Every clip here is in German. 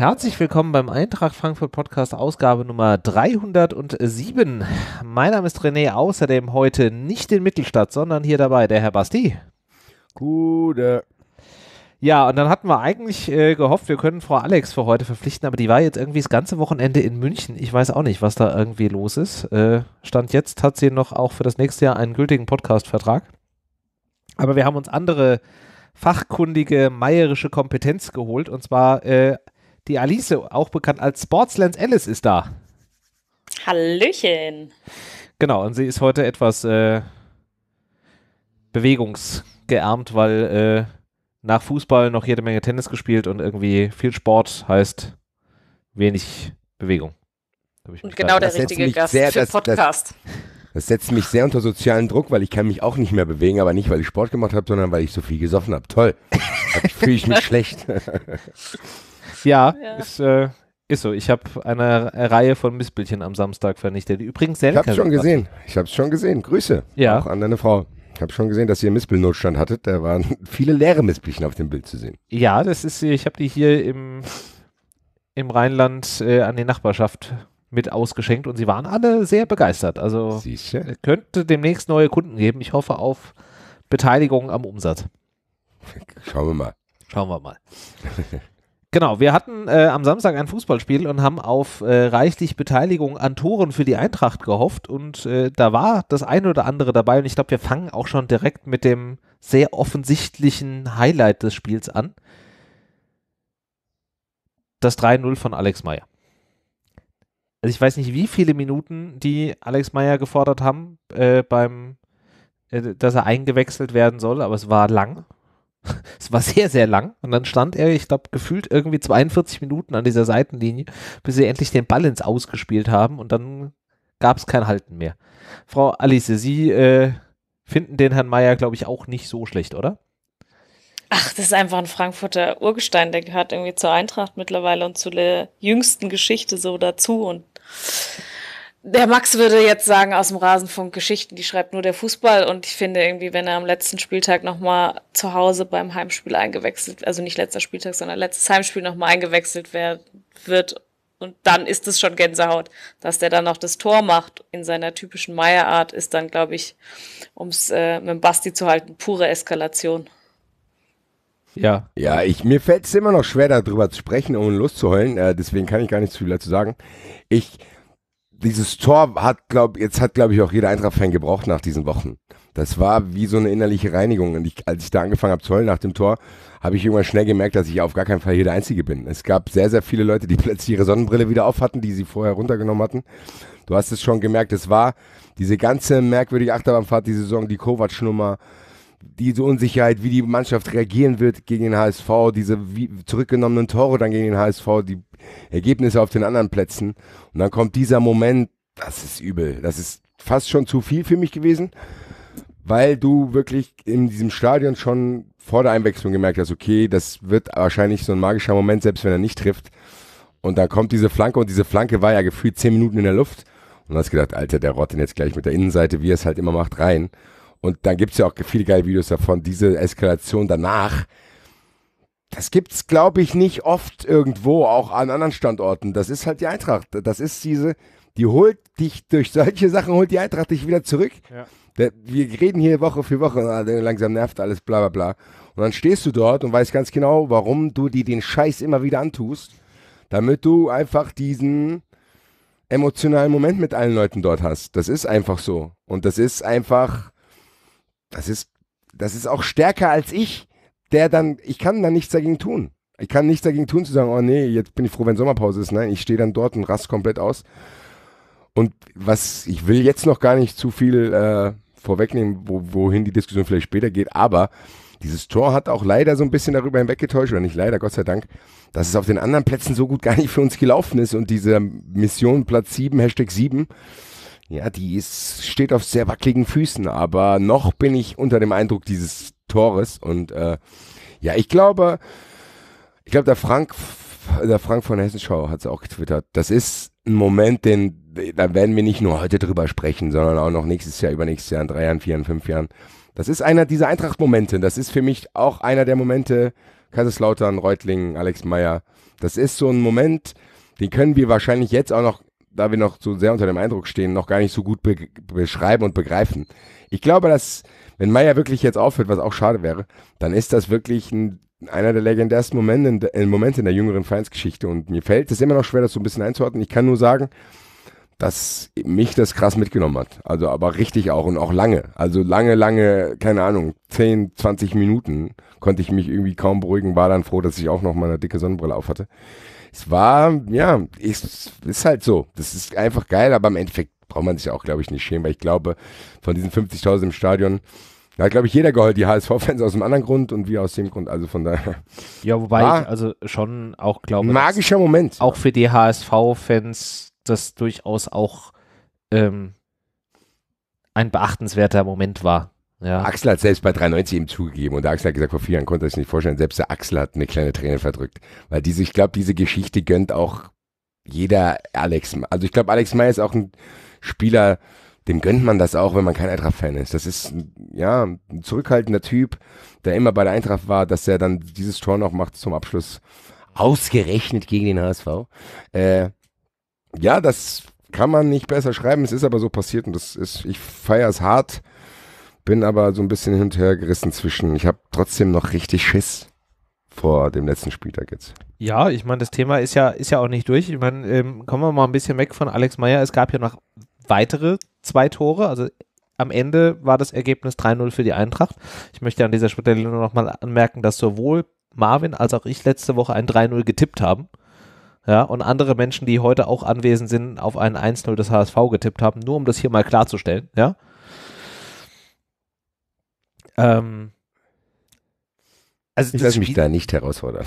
Herzlich willkommen beim Eintracht Frankfurt Podcast, Ausgabe Nummer 307. Mein Name ist René, außerdem heute nicht in Mittelstadt, sondern hier dabei der Herr Basti. Gute. Ja, und dann hatten wir eigentlich äh, gehofft, wir können Frau Alex für heute verpflichten, aber die war jetzt irgendwie das ganze Wochenende in München. Ich weiß auch nicht, was da irgendwie los ist. Äh, Stand jetzt hat sie noch auch für das nächste Jahr einen gültigen Podcast-Vertrag. Aber wir haben uns andere fachkundige, meierische Kompetenz geholt, und zwar äh, die Alice, auch bekannt als Sportslands Alice, ist da. Hallöchen. Genau, und sie ist heute etwas äh, bewegungsgeärmt, weil äh, nach Fußball noch jede Menge Tennis gespielt und irgendwie viel Sport heißt wenig Bewegung. Und genau der richtige Gast sehr, für Podcast. Das, das setzt mich sehr unter sozialen Druck, weil ich kann mich auch nicht mehr bewegen, aber nicht, weil ich Sport gemacht habe, sondern weil ich so viel gesoffen habe. Toll. fühle ich mich schlecht. Ja, ja. Ist, äh, ist so. Ich habe eine Reihe von Missbildchen am Samstag vernichtet. Übrigens selten. Ich habe schon gesehen. Ich habe es schon gesehen. Grüße. Ja. Auch an deine Frau. Ich habe schon gesehen, dass ihr einen Mispelnotstand hattet. Da waren viele leere Mispelchen auf dem Bild zu sehen. Ja, das ist, ich habe die hier im, im Rheinland äh, an die Nachbarschaft mit ausgeschenkt und sie waren alle sehr begeistert. Also Sicher? Äh, könnte demnächst neue Kunden geben. Ich hoffe auf Beteiligung am Umsatz. Schauen wir mal. Schauen wir mal. Genau, wir hatten äh, am Samstag ein Fußballspiel und haben auf äh, reichlich Beteiligung an Toren für die Eintracht gehofft und äh, da war das eine oder andere dabei und ich glaube, wir fangen auch schon direkt mit dem sehr offensichtlichen Highlight des Spiels an. Das 3-0 von Alex Meyer. Also ich weiß nicht, wie viele Minuten die Alex Meyer gefordert haben äh, beim, äh, dass er eingewechselt werden soll, aber es war lang Es war sehr, sehr lang und dann stand er, ich glaube, gefühlt irgendwie 42 Minuten an dieser Seitenlinie, bis sie endlich den Ball ins Ausgespielt haben und dann gab es kein Halten mehr. Frau Alice, Sie äh, finden den Herrn Meier, glaube ich, auch nicht so schlecht, oder? Ach, das ist einfach ein Frankfurter Urgestein, der gehört irgendwie zur Eintracht mittlerweile und zu der jüngsten Geschichte so dazu und der Max würde jetzt sagen, aus dem Rasenfunk Geschichten, die schreibt nur der Fußball. Und ich finde irgendwie, wenn er am letzten Spieltag nochmal zu Hause beim Heimspiel eingewechselt, also nicht letzter Spieltag, sondern letztes Heimspiel nochmal eingewechselt wird, und dann ist es schon Gänsehaut. Dass der dann noch das Tor macht in seiner typischen Meierart, ist dann, glaube ich, ums äh, mit dem Basti zu halten, pure Eskalation. Ja. Ja, ich, mir fällt es immer noch schwer, darüber zu sprechen, ohne loszuheulen. Äh, deswegen kann ich gar nichts viel dazu sagen. Ich dieses Tor hat, glaube jetzt hat, glaube ich, auch jeder Eintracht-Fan gebraucht nach diesen Wochen. Das war wie so eine innerliche Reinigung. Und ich, als ich da angefangen habe zu heulen nach dem Tor, habe ich irgendwann schnell gemerkt, dass ich auf gar keinen Fall hier der Einzige bin. Es gab sehr, sehr viele Leute, die plötzlich ihre Sonnenbrille wieder auf hatten, die sie vorher runtergenommen hatten. Du hast es schon gemerkt, es war diese ganze merkwürdige Achterbahnfahrt, die Saison, die Kovac-Nummer, diese Unsicherheit, wie die Mannschaft reagieren wird gegen den HSV, diese zurückgenommenen Tore dann gegen den HSV, die Ergebnisse auf den anderen Plätzen. Und dann kommt dieser Moment, das ist übel. Das ist fast schon zu viel für mich gewesen, weil du wirklich in diesem Stadion schon vor der Einwechslung gemerkt hast, okay, das wird wahrscheinlich so ein magischer Moment, selbst wenn er nicht trifft. Und dann kommt diese Flanke und diese Flanke war ja gefühlt zehn Minuten in der Luft. Und du hast gedacht, Alter, der rottet jetzt gleich mit der Innenseite, wie er es halt immer macht, rein. Und dann gibt es ja auch viele geile Videos davon, diese Eskalation danach. Das gibt es, glaube ich, nicht oft irgendwo, auch an anderen Standorten. Das ist halt die Eintracht. Das ist diese, die holt dich durch solche Sachen, holt die Eintracht dich wieder zurück. Ja. Wir reden hier Woche für Woche, ah, langsam nervt alles, bla bla bla. Und dann stehst du dort und weißt ganz genau, warum du dir den Scheiß immer wieder antust, damit du einfach diesen emotionalen Moment mit allen Leuten dort hast. Das ist einfach so. Und das ist einfach das ist, das ist auch stärker als ich, der dann, ich kann da nichts dagegen tun. Ich kann nichts dagegen tun, zu sagen, oh nee, jetzt bin ich froh, wenn Sommerpause ist. Nein, ich stehe dann dort und rast komplett aus. Und was, ich will jetzt noch gar nicht zu viel äh, vorwegnehmen, wo, wohin die Diskussion vielleicht später geht, aber dieses Tor hat auch leider so ein bisschen darüber hinweggetäuscht, oder nicht leider, Gott sei Dank, dass es auf den anderen Plätzen so gut gar nicht für uns gelaufen ist und diese Mission Platz 7, Hashtag 7, ja, die ist, steht auf sehr wackeligen Füßen, aber noch bin ich unter dem Eindruck dieses Tores. Und äh, ja, ich glaube, ich glaube, der Frank, der Frank von Hessenschau hat es auch getwittert. Das ist ein Moment, den, da werden wir nicht nur heute drüber sprechen, sondern auch noch nächstes Jahr, übernächstes Jahr, in drei Jahren, vier Jahren, fünf Jahren. Das ist einer dieser Eintracht-Momente. Das ist für mich auch einer der Momente, Kaiserslautern, Reutlingen, Alex Meyer. Das ist so ein Moment, den können wir wahrscheinlich jetzt auch noch da wir noch so sehr unter dem Eindruck stehen, noch gar nicht so gut be beschreiben und begreifen. Ich glaube, dass, wenn Meier wirklich jetzt aufhört, was auch schade wäre, dann ist das wirklich ein, einer der legendärsten Momente, Momente in der jüngeren Vereinsgeschichte. Und mir fällt es immer noch schwer, das so ein bisschen einzuordnen. Ich kann nur sagen, dass mich das krass mitgenommen hat. Also aber richtig auch und auch lange. Also lange, lange, keine Ahnung, 10, 20 Minuten konnte ich mich irgendwie kaum beruhigen, war dann froh, dass ich auch noch mal eine dicke Sonnenbrille auf hatte es war, ja, es ist halt so. Das ist einfach geil, aber im Endeffekt braucht man sich auch, glaube ich, nicht schämen, weil ich glaube, von diesen 50.000 im Stadion, da hat, glaube ich, jeder geholt, die HSV-Fans aus einem anderen Grund und wir aus dem Grund, also von daher. Ja, wobei ich also schon auch glaube. Magischer Moment. Auch für die HSV-Fans das durchaus auch ähm, ein beachtenswerter Moment war. Ja. Axel hat selbst bei 93 eben zugegeben und der Axel hat gesagt, vor vier Jahren konnte er sich nicht vorstellen. Selbst der Axel hat eine kleine Träne verdrückt. Weil diese, ich glaube, diese Geschichte gönnt auch jeder Alex. Also ich glaube, Alex Meyer ist auch ein Spieler, dem gönnt man das auch, wenn man kein Eintracht-Fan ist. Das ist ja ein zurückhaltender Typ, der immer bei der Eintracht war, dass er dann dieses Tor noch macht zum Abschluss. Ausgerechnet gegen den HSV. Äh, ja, das kann man nicht besser schreiben. Es ist aber so passiert und das ist, ich feiere es hart bin aber so ein bisschen hinterhergerissen zwischen. Ich habe trotzdem noch richtig Schiss vor dem letzten Spieltag jetzt. Ja, ich meine, das Thema ist ja, ist ja auch nicht durch. Ich meine, ähm, kommen wir mal ein bisschen weg von Alex Meyer. Es gab ja noch weitere zwei Tore. Also am Ende war das Ergebnis 3-0 für die Eintracht. Ich möchte an dieser Stelle nur noch mal anmerken, dass sowohl Marvin als auch ich letzte Woche ein 3-0 getippt haben. Ja, und andere Menschen, die heute auch anwesend sind, auf ein 1-0 des HSV getippt haben, nur um das hier mal klarzustellen. Ja. Ähm, also ich lasse mich da nicht herausfordern.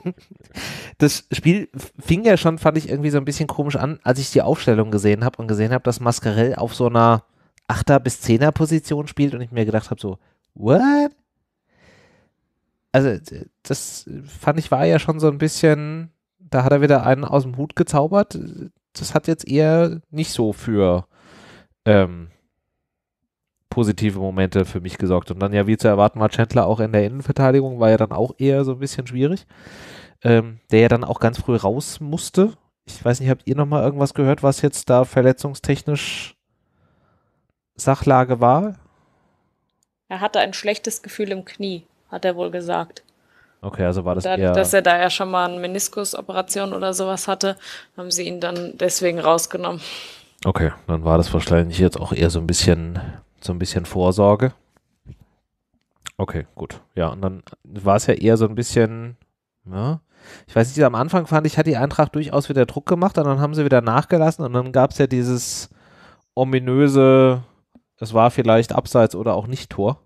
das Spiel fing ja schon, fand ich irgendwie so ein bisschen komisch an, als ich die Aufstellung gesehen habe und gesehen habe, dass Mascarell auf so einer 8er- bis 10er-Position spielt und ich mir gedacht habe, so, what? Also, das fand ich war ja schon so ein bisschen, da hat er wieder einen aus dem Hut gezaubert. Das hat jetzt eher nicht so für ähm, positive Momente für mich gesorgt. Und dann ja, wie zu erwarten, war Chandler auch in der Innenverteidigung, war ja dann auch eher so ein bisschen schwierig. Ähm, der ja dann auch ganz früh raus musste. Ich weiß nicht, habt ihr nochmal irgendwas gehört, was jetzt da verletzungstechnisch Sachlage war? Er hatte ein schlechtes Gefühl im Knie, hat er wohl gesagt. Okay, also war das da, eher... Dass er da ja schon mal eine Meniskusoperation oder sowas hatte, haben sie ihn dann deswegen rausgenommen. Okay, dann war das wahrscheinlich jetzt auch eher so ein bisschen so ein bisschen Vorsorge. Okay, gut. Ja, und dann war es ja eher so ein bisschen, ja, ne? ich weiß nicht, am Anfang fand ich, hat die Eintracht durchaus wieder Druck gemacht und dann haben sie wieder nachgelassen und dann gab es ja dieses ominöse, es war vielleicht abseits oder auch nicht Tor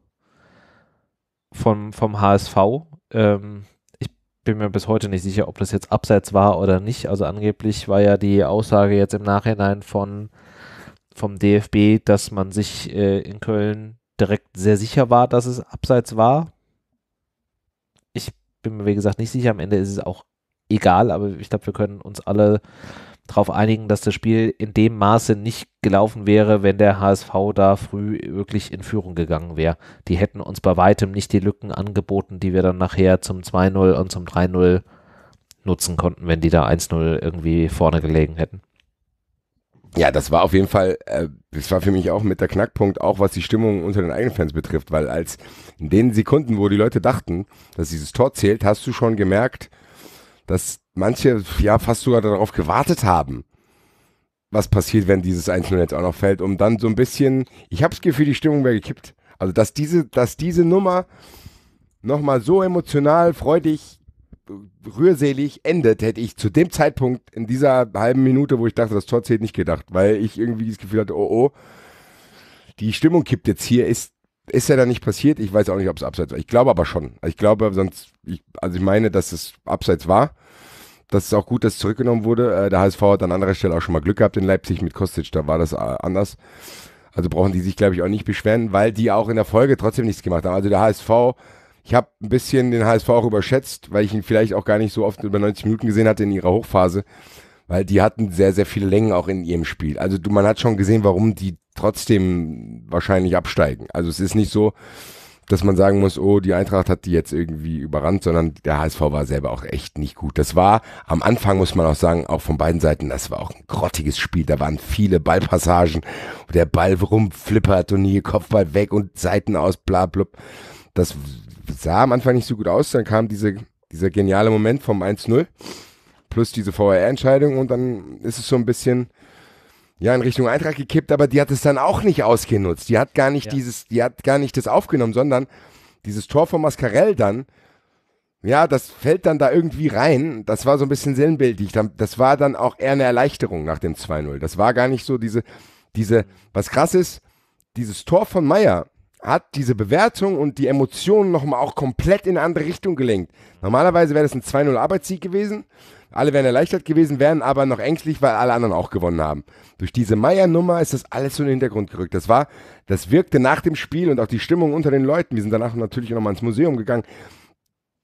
vom, vom HSV. Ähm, ich bin mir bis heute nicht sicher, ob das jetzt abseits war oder nicht. Also angeblich war ja die Aussage jetzt im Nachhinein von vom DFB, dass man sich äh, in Köln direkt sehr sicher war, dass es abseits war. Ich bin mir, wie gesagt, nicht sicher. Am Ende ist es auch egal, aber ich glaube, wir können uns alle darauf einigen, dass das Spiel in dem Maße nicht gelaufen wäre, wenn der HSV da früh wirklich in Führung gegangen wäre. Die hätten uns bei weitem nicht die Lücken angeboten, die wir dann nachher zum 2-0 und zum 3-0 nutzen konnten, wenn die da 1-0 irgendwie vorne gelegen hätten ja, das war auf jeden Fall, äh, das war für mich auch mit der Knackpunkt, auch was die Stimmung unter den eigenen Fans betrifft, weil als in den Sekunden, wo die Leute dachten, dass dieses Tor zählt, hast du schon gemerkt, dass manche ja fast sogar darauf gewartet haben, was passiert, wenn dieses 1 jetzt auch noch fällt, um dann so ein bisschen, ich habe das Gefühl, die Stimmung wäre gekippt. Also, dass diese, dass diese Nummer nochmal so emotional, freudig rührselig endet, hätte ich zu dem Zeitpunkt in dieser halben Minute, wo ich dachte, das Tor zählt, nicht gedacht, weil ich irgendwie das Gefühl hatte, oh oh, die Stimmung kippt jetzt hier, ist ist ja dann nicht passiert. Ich weiß auch nicht, ob es abseits war. Ich glaube aber schon. Also ich glaube, sonst, ich, also ich meine, dass es abseits war. Das ist auch gut, dass es zurückgenommen wurde. Äh, der HSV hat an anderer Stelle auch schon mal Glück gehabt in Leipzig mit Kostic. Da war das äh, anders. Also brauchen die sich, glaube ich, auch nicht beschweren, weil die auch in der Folge trotzdem nichts gemacht haben. Also der HSV ich habe ein bisschen den HSV auch überschätzt, weil ich ihn vielleicht auch gar nicht so oft über 90 Minuten gesehen hatte in ihrer Hochphase, weil die hatten sehr, sehr viele Längen auch in ihrem Spiel. Also du, man hat schon gesehen, warum die trotzdem wahrscheinlich absteigen. Also es ist nicht so, dass man sagen muss, oh, die Eintracht hat die jetzt irgendwie überrannt, sondern der HSV war selber auch echt nicht gut. Das war am Anfang, muss man auch sagen, auch von beiden Seiten, das war auch ein grottiges Spiel. Da waren viele Ballpassagen, wo der Ball rumflippert und nie Kopfball weg und Seiten aus, bla, blub. Das sah am Anfang nicht so gut aus, dann kam diese, dieser geniale Moment vom 1-0 plus diese VR-Entscheidung und dann ist es so ein bisschen ja in Richtung Eintracht gekippt, aber die hat es dann auch nicht ausgenutzt. Die hat gar nicht ja. dieses, die hat gar nicht das aufgenommen, sondern dieses Tor von Mascarell dann, ja, das fällt dann da irgendwie rein. Das war so ein bisschen sinnbildlich. Das war dann auch eher eine Erleichterung nach dem 2-0. Das war gar nicht so diese, diese, was krass ist, dieses Tor von Meier hat diese Bewertung und die Emotionen nochmal auch komplett in eine andere Richtung gelenkt. Normalerweise wäre das ein 2-0 Arbeitssieg gewesen. Alle wären erleichtert gewesen, wären aber noch ängstlich, weil alle anderen auch gewonnen haben. Durch diese Meier-Nummer ist das alles so in den Hintergrund gerückt. Das war, das wirkte nach dem Spiel und auch die Stimmung unter den Leuten. Wir sind danach natürlich nochmal ins Museum gegangen.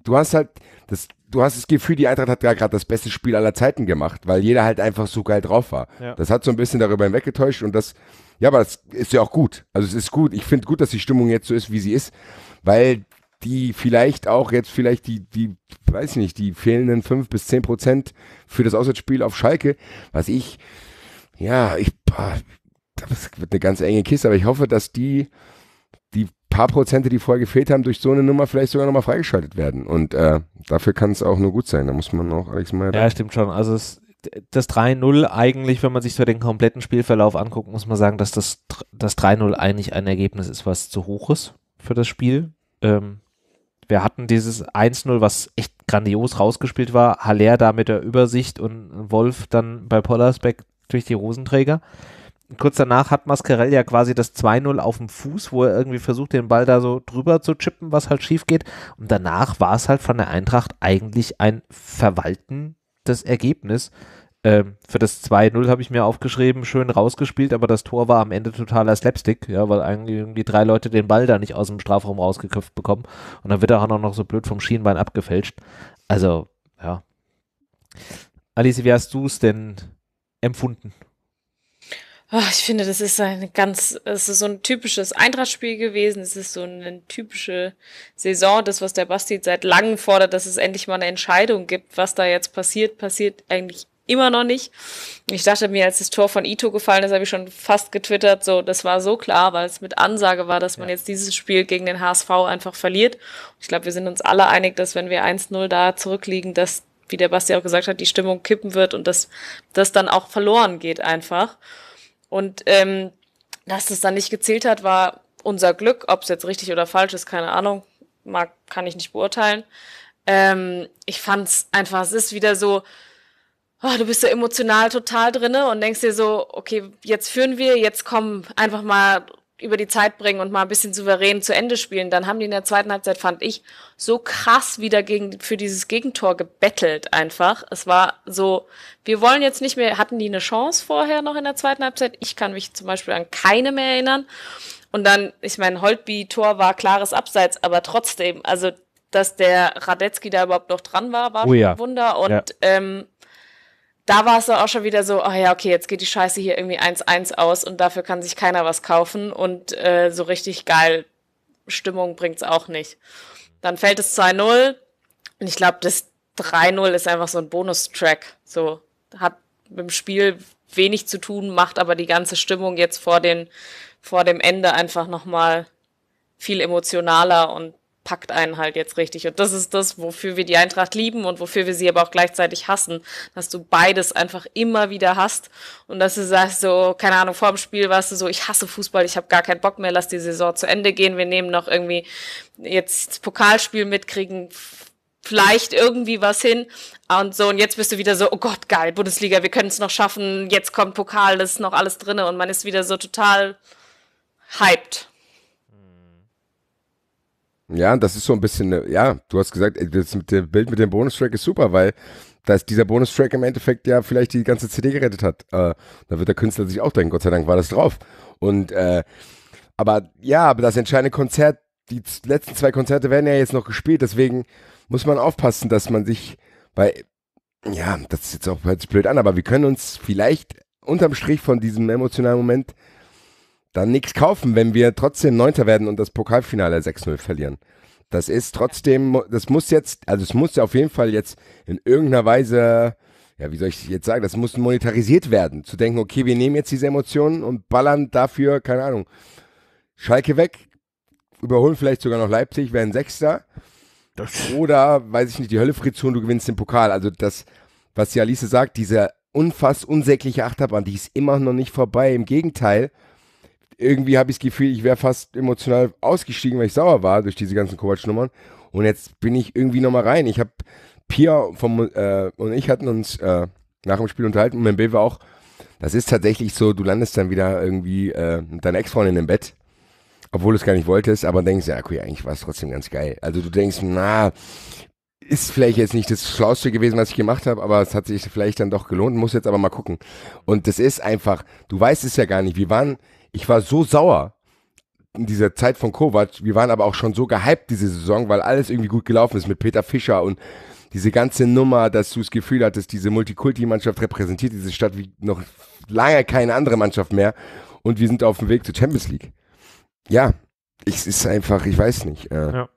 Du hast halt, das, du hast das Gefühl, die Eintracht hat gerade das beste Spiel aller Zeiten gemacht, weil jeder halt einfach so geil drauf war. Ja. Das hat so ein bisschen darüber hinweggetäuscht und das, ja, aber das ist ja auch gut. Also es ist gut. Ich finde gut, dass die Stimmung jetzt so ist, wie sie ist, weil die vielleicht auch jetzt vielleicht die, die, weiß ich nicht, die fehlenden fünf bis zehn Prozent für das Auswärtsspiel auf Schalke, was ich, ja, ich, das wird eine ganz enge Kiste, aber ich hoffe, dass die, die paar Prozente, die vorher gefehlt haben, durch so eine Nummer vielleicht sogar nochmal freigeschaltet werden. Und äh, dafür kann es auch nur gut sein. Da muss man auch Alex Meyer. Ja, stimmt schon. Also es, das 3-0 eigentlich, wenn man sich so den kompletten Spielverlauf anguckt, muss man sagen, dass das, das 3-0 eigentlich ein Ergebnis ist, was zu hoch ist für das Spiel. Ähm, wir hatten dieses 1-0, was echt grandios rausgespielt war. Haller da mit der Übersicht und Wolf dann bei Pollersbeck durch die Rosenträger. Kurz danach hat Mascarell ja quasi das 2-0 auf dem Fuß, wo er irgendwie versucht, den Ball da so drüber zu chippen, was halt schief geht. Und danach war es halt von der Eintracht eigentlich ein Verwalten das Ergebnis. Ähm, für das 2-0 habe ich mir aufgeschrieben, schön rausgespielt, aber das Tor war am Ende totaler Slapstick, ja, weil eigentlich irgendwie drei Leute den Ball da nicht aus dem Strafraum rausgeköpft bekommen und dann wird er auch noch so blöd vom Schienbein abgefälscht. Also, ja. Alice, wie hast du es denn empfunden? Ah, ich finde, das ist ein ganz, es ist so ein typisches Eintrachtspiel gewesen. Es ist so eine typische Saison. Das, was der Basti seit langem fordert, dass es endlich mal eine Entscheidung gibt, was da jetzt passiert, passiert eigentlich immer noch nicht. Ich dachte mir, als das Tor von Ito gefallen ist, habe ich schon fast getwittert, so, das war so klar, weil es mit Ansage war, dass man ja. jetzt dieses Spiel gegen den HSV einfach verliert. Ich glaube, wir sind uns alle einig, dass wenn wir 1-0 da zurückliegen, dass, wie der Basti auch gesagt hat, die Stimmung kippen wird und dass das dann auch verloren geht einfach. Und ähm, dass es dann nicht gezählt hat, war unser Glück. Ob es jetzt richtig oder falsch ist, keine Ahnung. Mag, kann ich nicht beurteilen. Ähm, ich fand's einfach, es ist wieder so, oh, du bist so emotional total drinne und denkst dir so, okay, jetzt führen wir, jetzt komm einfach mal über die Zeit bringen und mal ein bisschen souverän zu Ende spielen, dann haben die in der zweiten Halbzeit, fand ich, so krass wieder gegen, für dieses Gegentor gebettelt einfach. Es war so, wir wollen jetzt nicht mehr, hatten die eine Chance vorher noch in der zweiten Halbzeit? Ich kann mich zum Beispiel an keine mehr erinnern. Und dann, ich meine, Holtby-Tor war klares Abseits, aber trotzdem, also dass der Radetzky da überhaupt noch dran war, war oh ja. ein Wunder. Und ja. ähm, da war es dann auch schon wieder so, oh ja, okay, jetzt geht die Scheiße hier irgendwie 1-1 aus und dafür kann sich keiner was kaufen und äh, so richtig geil Stimmung bringt es auch nicht. Dann fällt es 2-0 und ich glaube, das 3-0 ist einfach so ein Bonustrack. So, hat mit dem Spiel wenig zu tun, macht aber die ganze Stimmung jetzt vor, den, vor dem Ende einfach nochmal viel emotionaler und packt einen halt jetzt richtig. Und das ist das, wofür wir die Eintracht lieben und wofür wir sie aber auch gleichzeitig hassen, dass du beides einfach immer wieder hast und dass du sagst so, also, keine Ahnung, vor dem Spiel warst du so, ich hasse Fußball, ich habe gar keinen Bock mehr, lass die Saison zu Ende gehen, wir nehmen noch irgendwie jetzt das Pokalspiel mitkriegen, vielleicht irgendwie was hin und so und jetzt bist du wieder so, oh Gott, geil, Bundesliga, wir können es noch schaffen, jetzt kommt Pokal, das ist noch alles drinne und man ist wieder so total hyped. Ja, das ist so ein bisschen, äh, ja, du hast gesagt, äh, das mit dem Bild mit dem Bonustrack ist super, weil dass dieser Bonustrack im Endeffekt ja vielleicht die ganze CD gerettet hat. Äh, da wird der Künstler sich auch denken, Gott sei Dank war das drauf. Und äh, aber ja, aber das entscheidende Konzert, die letzten zwei Konzerte werden ja jetzt noch gespielt, deswegen muss man aufpassen, dass man sich bei ja, das ist jetzt auch hört sich blöd an, aber wir können uns vielleicht unterm Strich von diesem emotionalen Moment dann nichts kaufen, wenn wir trotzdem Neunter werden und das Pokalfinale 6-0 verlieren. Das ist trotzdem, das muss jetzt, also es muss ja auf jeden Fall jetzt in irgendeiner Weise, ja, wie soll ich jetzt sagen, das muss monetarisiert werden. Zu denken, okay, wir nehmen jetzt diese Emotionen und ballern dafür, keine Ahnung, Schalke weg, überholen vielleicht sogar noch Leipzig, werden Sechster. Das Oder, weiß ich nicht, die Hölle zu und du gewinnst den Pokal. Also das, was die Alice sagt, diese unfass unsägliche Achterbahn, die ist immer noch nicht vorbei. Im Gegenteil, irgendwie habe ich das Gefühl, ich wäre fast emotional ausgestiegen, weil ich sauer war durch diese ganzen Kovac-Nummern. Und jetzt bin ich irgendwie nochmal rein. Ich habe Pia vom, äh, und ich hatten uns äh, nach dem Spiel unterhalten und mein Bild war auch, das ist tatsächlich so, du landest dann wieder irgendwie äh, mit deiner Ex-Freundin im Bett, obwohl du es gar nicht wolltest, aber denkst, ja, okay, eigentlich war es trotzdem ganz geil. Also du denkst, na, ist vielleicht jetzt nicht das Schlauste gewesen, was ich gemacht habe, aber es hat sich vielleicht dann doch gelohnt, muss jetzt aber mal gucken. Und das ist einfach, du weißt es ja gar nicht. Wir waren ich war so sauer in dieser Zeit von Kovac. Wir waren aber auch schon so gehypt diese Saison, weil alles irgendwie gut gelaufen ist mit Peter Fischer und diese ganze Nummer, dass du das Gefühl hattest, diese Multikulti-Mannschaft repräsentiert diese Stadt wie noch lange keine andere Mannschaft mehr und wir sind auf dem Weg zur Champions League. Ja, es ist einfach, ich weiß nicht. Äh, ja.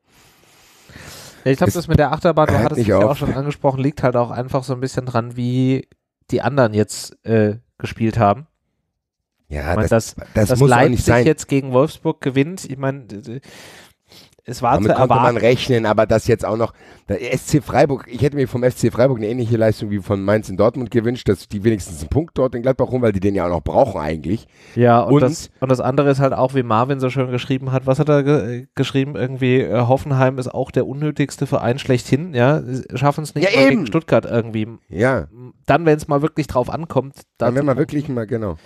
ich glaube, das mit der Achterbahn, du hattest es ja auch schon angesprochen, liegt halt auch einfach so ein bisschen dran, wie die anderen jetzt äh, gespielt haben. Ja, das, das, das, das muss Leipzig nicht sein. jetzt gegen Wolfsburg gewinnt, ich meine, es war Damit zu erwarten. konnte man rechnen, aber das jetzt auch noch. Der SC Freiburg, ich hätte mir vom SC Freiburg eine ähnliche Leistung wie von Mainz in Dortmund gewünscht, dass die wenigstens einen Punkt dort in Gladbach holen, weil die den ja auch noch brauchen eigentlich. Ja, und, und, das, und das andere ist halt auch, wie Marvin so schön geschrieben hat, was hat er ge geschrieben? Irgendwie, äh, Hoffenheim ist auch der unnötigste Verein schlechthin, ja. Schaffen es nicht ja, mal eben. gegen Stuttgart irgendwie. Ja. Dann, wenn es mal wirklich drauf ankommt. Dann, wenn man wirklich mal, genau.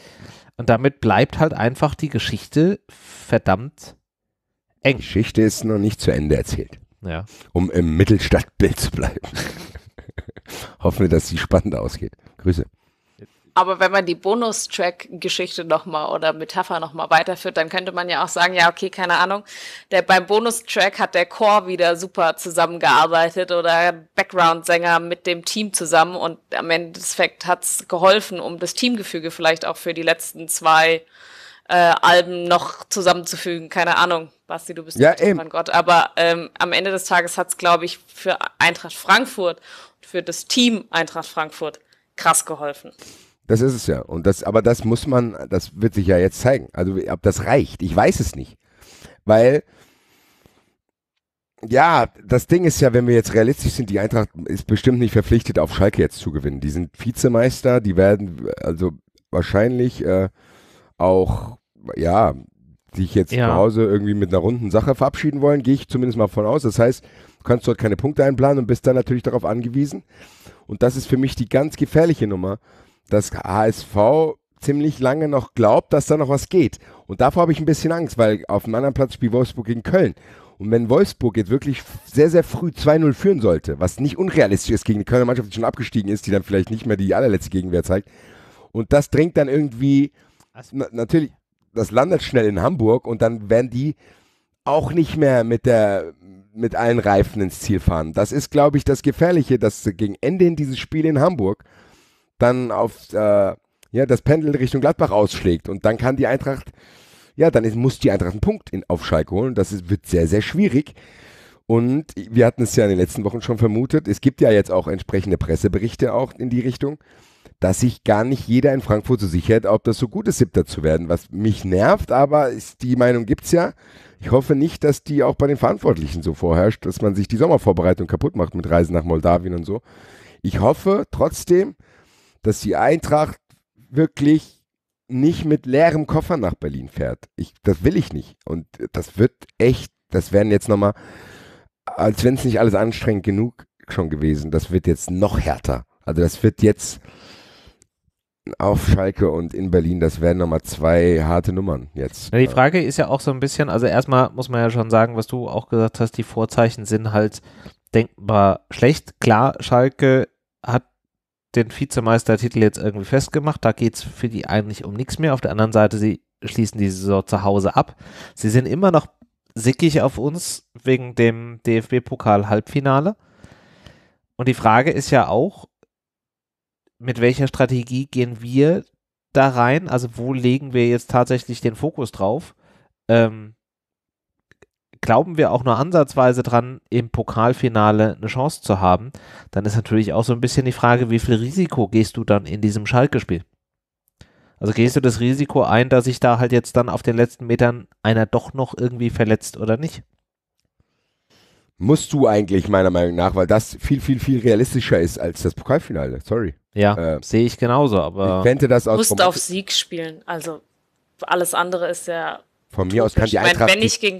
Und damit bleibt halt einfach die Geschichte verdammt eng. Die Geschichte ist noch nicht zu Ende erzählt. Ja. Um im Mittelstadtbild zu bleiben. Hoffen wir, dass sie spannend ausgeht. Grüße. Aber wenn man die Bonustrack-Geschichte nochmal oder Metapher nochmal weiterführt, dann könnte man ja auch sagen, ja, okay, keine Ahnung, der, beim Bonustrack hat der Chor wieder super zusammengearbeitet oder Background-Sänger mit dem Team zusammen und am Endeffekt hat's geholfen, um das Teamgefüge vielleicht auch für die letzten zwei äh, Alben noch zusammenzufügen. Keine Ahnung, Basti, du bist ja, ein Gott. Aber ähm, am Ende des Tages hat's, glaube ich, für Eintracht Frankfurt, für das Team Eintracht Frankfurt krass geholfen. Das ist es ja. Und das, aber das muss man, das wird sich ja jetzt zeigen. Also, ob das reicht, ich weiß es nicht. Weil, ja, das Ding ist ja, wenn wir jetzt realistisch sind, die Eintracht ist bestimmt nicht verpflichtet, auf Schalke jetzt zu gewinnen. Die sind Vizemeister, die werden also wahrscheinlich äh, auch, ja, sich jetzt ja. zu Hause irgendwie mit einer runden Sache verabschieden wollen, gehe ich zumindest mal von aus. Das heißt, du kannst dort keine Punkte einplanen und bist dann natürlich darauf angewiesen. Und das ist für mich die ganz gefährliche Nummer dass HSV ziemlich lange noch glaubt, dass da noch was geht. Und davor habe ich ein bisschen Angst, weil auf dem anderen Platz spielt Wolfsburg gegen Köln. Und wenn Wolfsburg jetzt wirklich sehr, sehr früh 2-0 führen sollte, was nicht unrealistisch ist gegen die Kölner Mannschaft, die schon abgestiegen ist, die dann vielleicht nicht mehr die allerletzte Gegenwehr zeigt, und das dringt dann irgendwie, na, natürlich, das landet schnell in Hamburg und dann werden die auch nicht mehr mit der mit allen Reifen ins Ziel fahren. Das ist, glaube ich, das Gefährliche, dass gegen Ende in dieses Spiel in Hamburg dann auf äh, ja, das Pendel Richtung Gladbach ausschlägt und dann kann die Eintracht, ja, dann ist, muss die Eintracht einen Punkt in, auf Schalke holen. Das ist, wird sehr, sehr schwierig. Und wir hatten es ja in den letzten Wochen schon vermutet, es gibt ja jetzt auch entsprechende Presseberichte auch in die Richtung, dass sich gar nicht jeder in Frankfurt so sicher hat, ob das so gut ist, Siebter zu werden. Was mich nervt, aber ist, die Meinung gibt es ja. Ich hoffe nicht, dass die auch bei den Verantwortlichen so vorherrscht, dass man sich die Sommervorbereitung kaputt macht mit Reisen nach Moldawien und so. Ich hoffe trotzdem, dass die Eintracht wirklich nicht mit leerem Koffer nach Berlin fährt. Ich, das will ich nicht. Und das wird echt, das werden jetzt nochmal, als wenn es nicht alles anstrengend genug schon gewesen, das wird jetzt noch härter. Also das wird jetzt auf Schalke und in Berlin, das wären nochmal zwei harte Nummern jetzt. Ja, die Frage ist ja auch so ein bisschen, also erstmal muss man ja schon sagen, was du auch gesagt hast, die Vorzeichen sind halt denkbar schlecht. Klar, Schalke hat den Vizemeistertitel jetzt irgendwie festgemacht. Da geht es für die eigentlich um nichts mehr. Auf der anderen Seite, sie schließen die Saison zu Hause ab. Sie sind immer noch sickig auf uns wegen dem DFB-Pokal-Halbfinale. Und die Frage ist ja auch, mit welcher Strategie gehen wir da rein? Also wo legen wir jetzt tatsächlich den Fokus drauf? Ähm, glauben wir auch nur ansatzweise dran, im Pokalfinale eine Chance zu haben, dann ist natürlich auch so ein bisschen die Frage, wie viel Risiko gehst du dann in diesem Schalke-Spiel? Also gehst du das Risiko ein, dass sich da halt jetzt dann auf den letzten Metern einer doch noch irgendwie verletzt oder nicht? Musst du eigentlich meiner Meinung nach, weil das viel, viel, viel realistischer ist als das Pokalfinale. Sorry. Ja, äh, sehe ich genauso, aber. Ich könnte das aus. Musst auf Sieg spielen. Also alles andere ist ja. Von mir utopisch. aus kann die Eintracht. Ich meine, wenn ich gegen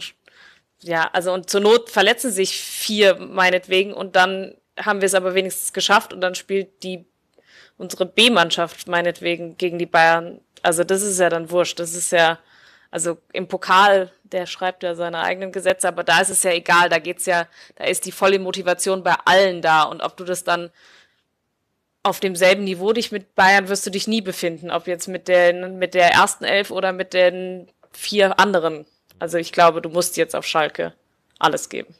ja, also und zur Not verletzen sich vier meinetwegen und dann haben wir es aber wenigstens geschafft und dann spielt die unsere B-Mannschaft meinetwegen gegen die Bayern. Also das ist ja dann wurscht. Das ist ja, also im Pokal, der schreibt ja seine eigenen Gesetze, aber da ist es ja egal. Da geht's ja, da ist die volle Motivation bei allen da und ob du das dann auf demselben Niveau dich mit Bayern wirst du dich nie befinden, ob jetzt mit den mit der ersten Elf oder mit den vier anderen also ich glaube, du musst jetzt auf Schalke alles geben.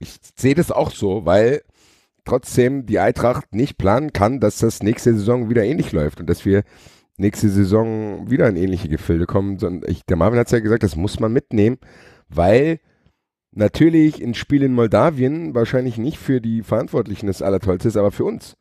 Ich sehe das auch so, weil trotzdem die Eintracht nicht planen kann, dass das nächste Saison wieder ähnlich läuft und dass wir nächste Saison wieder in ähnliche Gefilde kommen. der Marvin hat es ja gesagt, das muss man mitnehmen, weil natürlich ein Spiel in Moldawien wahrscheinlich nicht für die Verantwortlichen das Allertollste ist, aber für uns.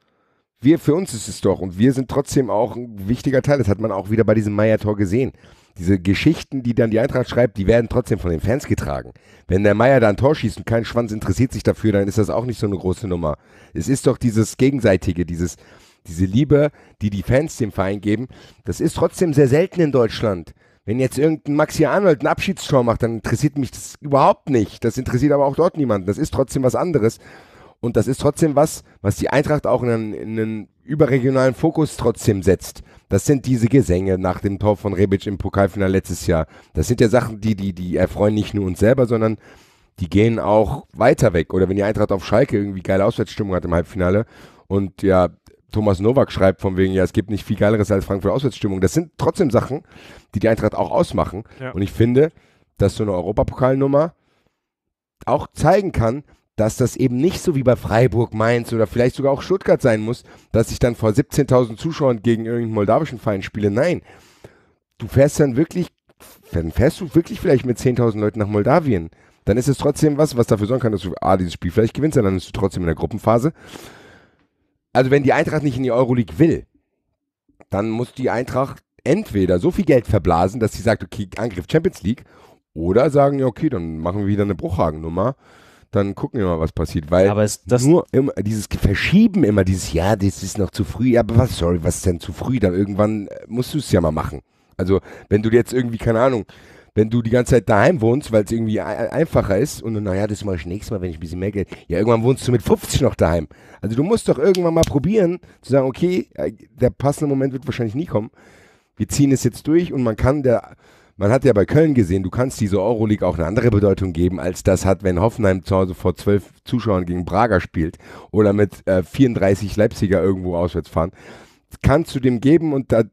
Wir, für uns ist es doch und wir sind trotzdem auch ein wichtiger Teil. Das hat man auch wieder bei diesem Meier-Tor gesehen diese Geschichten, die dann die Eintracht schreibt, die werden trotzdem von den Fans getragen. Wenn der Meier da ein Tor schießt und kein Schwanz interessiert sich dafür, dann ist das auch nicht so eine große Nummer. Es ist doch dieses Gegenseitige, dieses, diese Liebe, die die Fans dem Verein geben. Das ist trotzdem sehr selten in Deutschland. Wenn jetzt irgendein Maxi Arnold einen Abschiedstor macht, dann interessiert mich das überhaupt nicht. Das interessiert aber auch dort niemanden. Das ist trotzdem was anderes. Und das ist trotzdem was, was die Eintracht auch in einen, in einen überregionalen Fokus trotzdem setzt. Das sind diese Gesänge nach dem Tor von Rebic im Pokalfinale letztes Jahr. Das sind ja Sachen, die, die, die erfreuen nicht nur uns selber, sondern die gehen auch weiter weg. Oder wenn die Eintracht auf Schalke irgendwie geile Auswärtsstimmung hat im Halbfinale und ja, Thomas Nowak schreibt von wegen, ja, es gibt nicht viel Geileres als Frankfurt Auswärtsstimmung. Das sind trotzdem Sachen, die die Eintracht auch ausmachen. Ja. Und ich finde, dass so eine Europapokalnummer auch zeigen kann, dass das eben nicht so wie bei Freiburg, Mainz oder vielleicht sogar auch Stuttgart sein muss, dass ich dann vor 17.000 Zuschauern gegen irgendeinen moldawischen Verein spiele. Nein, du fährst dann wirklich, dann fährst du wirklich vielleicht mit 10.000 Leuten nach Moldawien. Dann ist es trotzdem was, was dafür sorgen kann, dass du A, dieses Spiel vielleicht gewinnst, dann bist du trotzdem in der Gruppenphase. Also wenn die Eintracht nicht in die Euroleague will, dann muss die Eintracht entweder so viel Geld verblasen, dass sie sagt, okay, Angriff Champions League, oder sagen, ja, okay, dann machen wir wieder eine bruchhagen nummer dann gucken wir mal, was passiert. Weil aber ist das nur immer dieses Verschieben immer, dieses, ja, das ist noch zu früh, ja, aber was, sorry, was ist denn zu früh? Dann irgendwann äh, musst du es ja mal machen. Also, wenn du jetzt irgendwie, keine Ahnung, wenn du die ganze Zeit daheim wohnst, weil es irgendwie einfacher ist und naja, das mache ich nächstes Mal, wenn ich ein bisschen mehr Geld. Ja, irgendwann wohnst du mit 50 noch daheim. Also du musst doch irgendwann mal probieren, zu sagen, okay, äh, der passende Moment wird wahrscheinlich nie kommen. Wir ziehen es jetzt durch und man kann der man hat ja bei Köln gesehen, du kannst diese Euroleague auch eine andere Bedeutung geben, als das hat, wenn Hoffenheim zu Hause vor zwölf Zuschauern gegen Braga spielt oder mit äh, 34 Leipziger irgendwo auswärts fahren. Kannst du dem geben und da,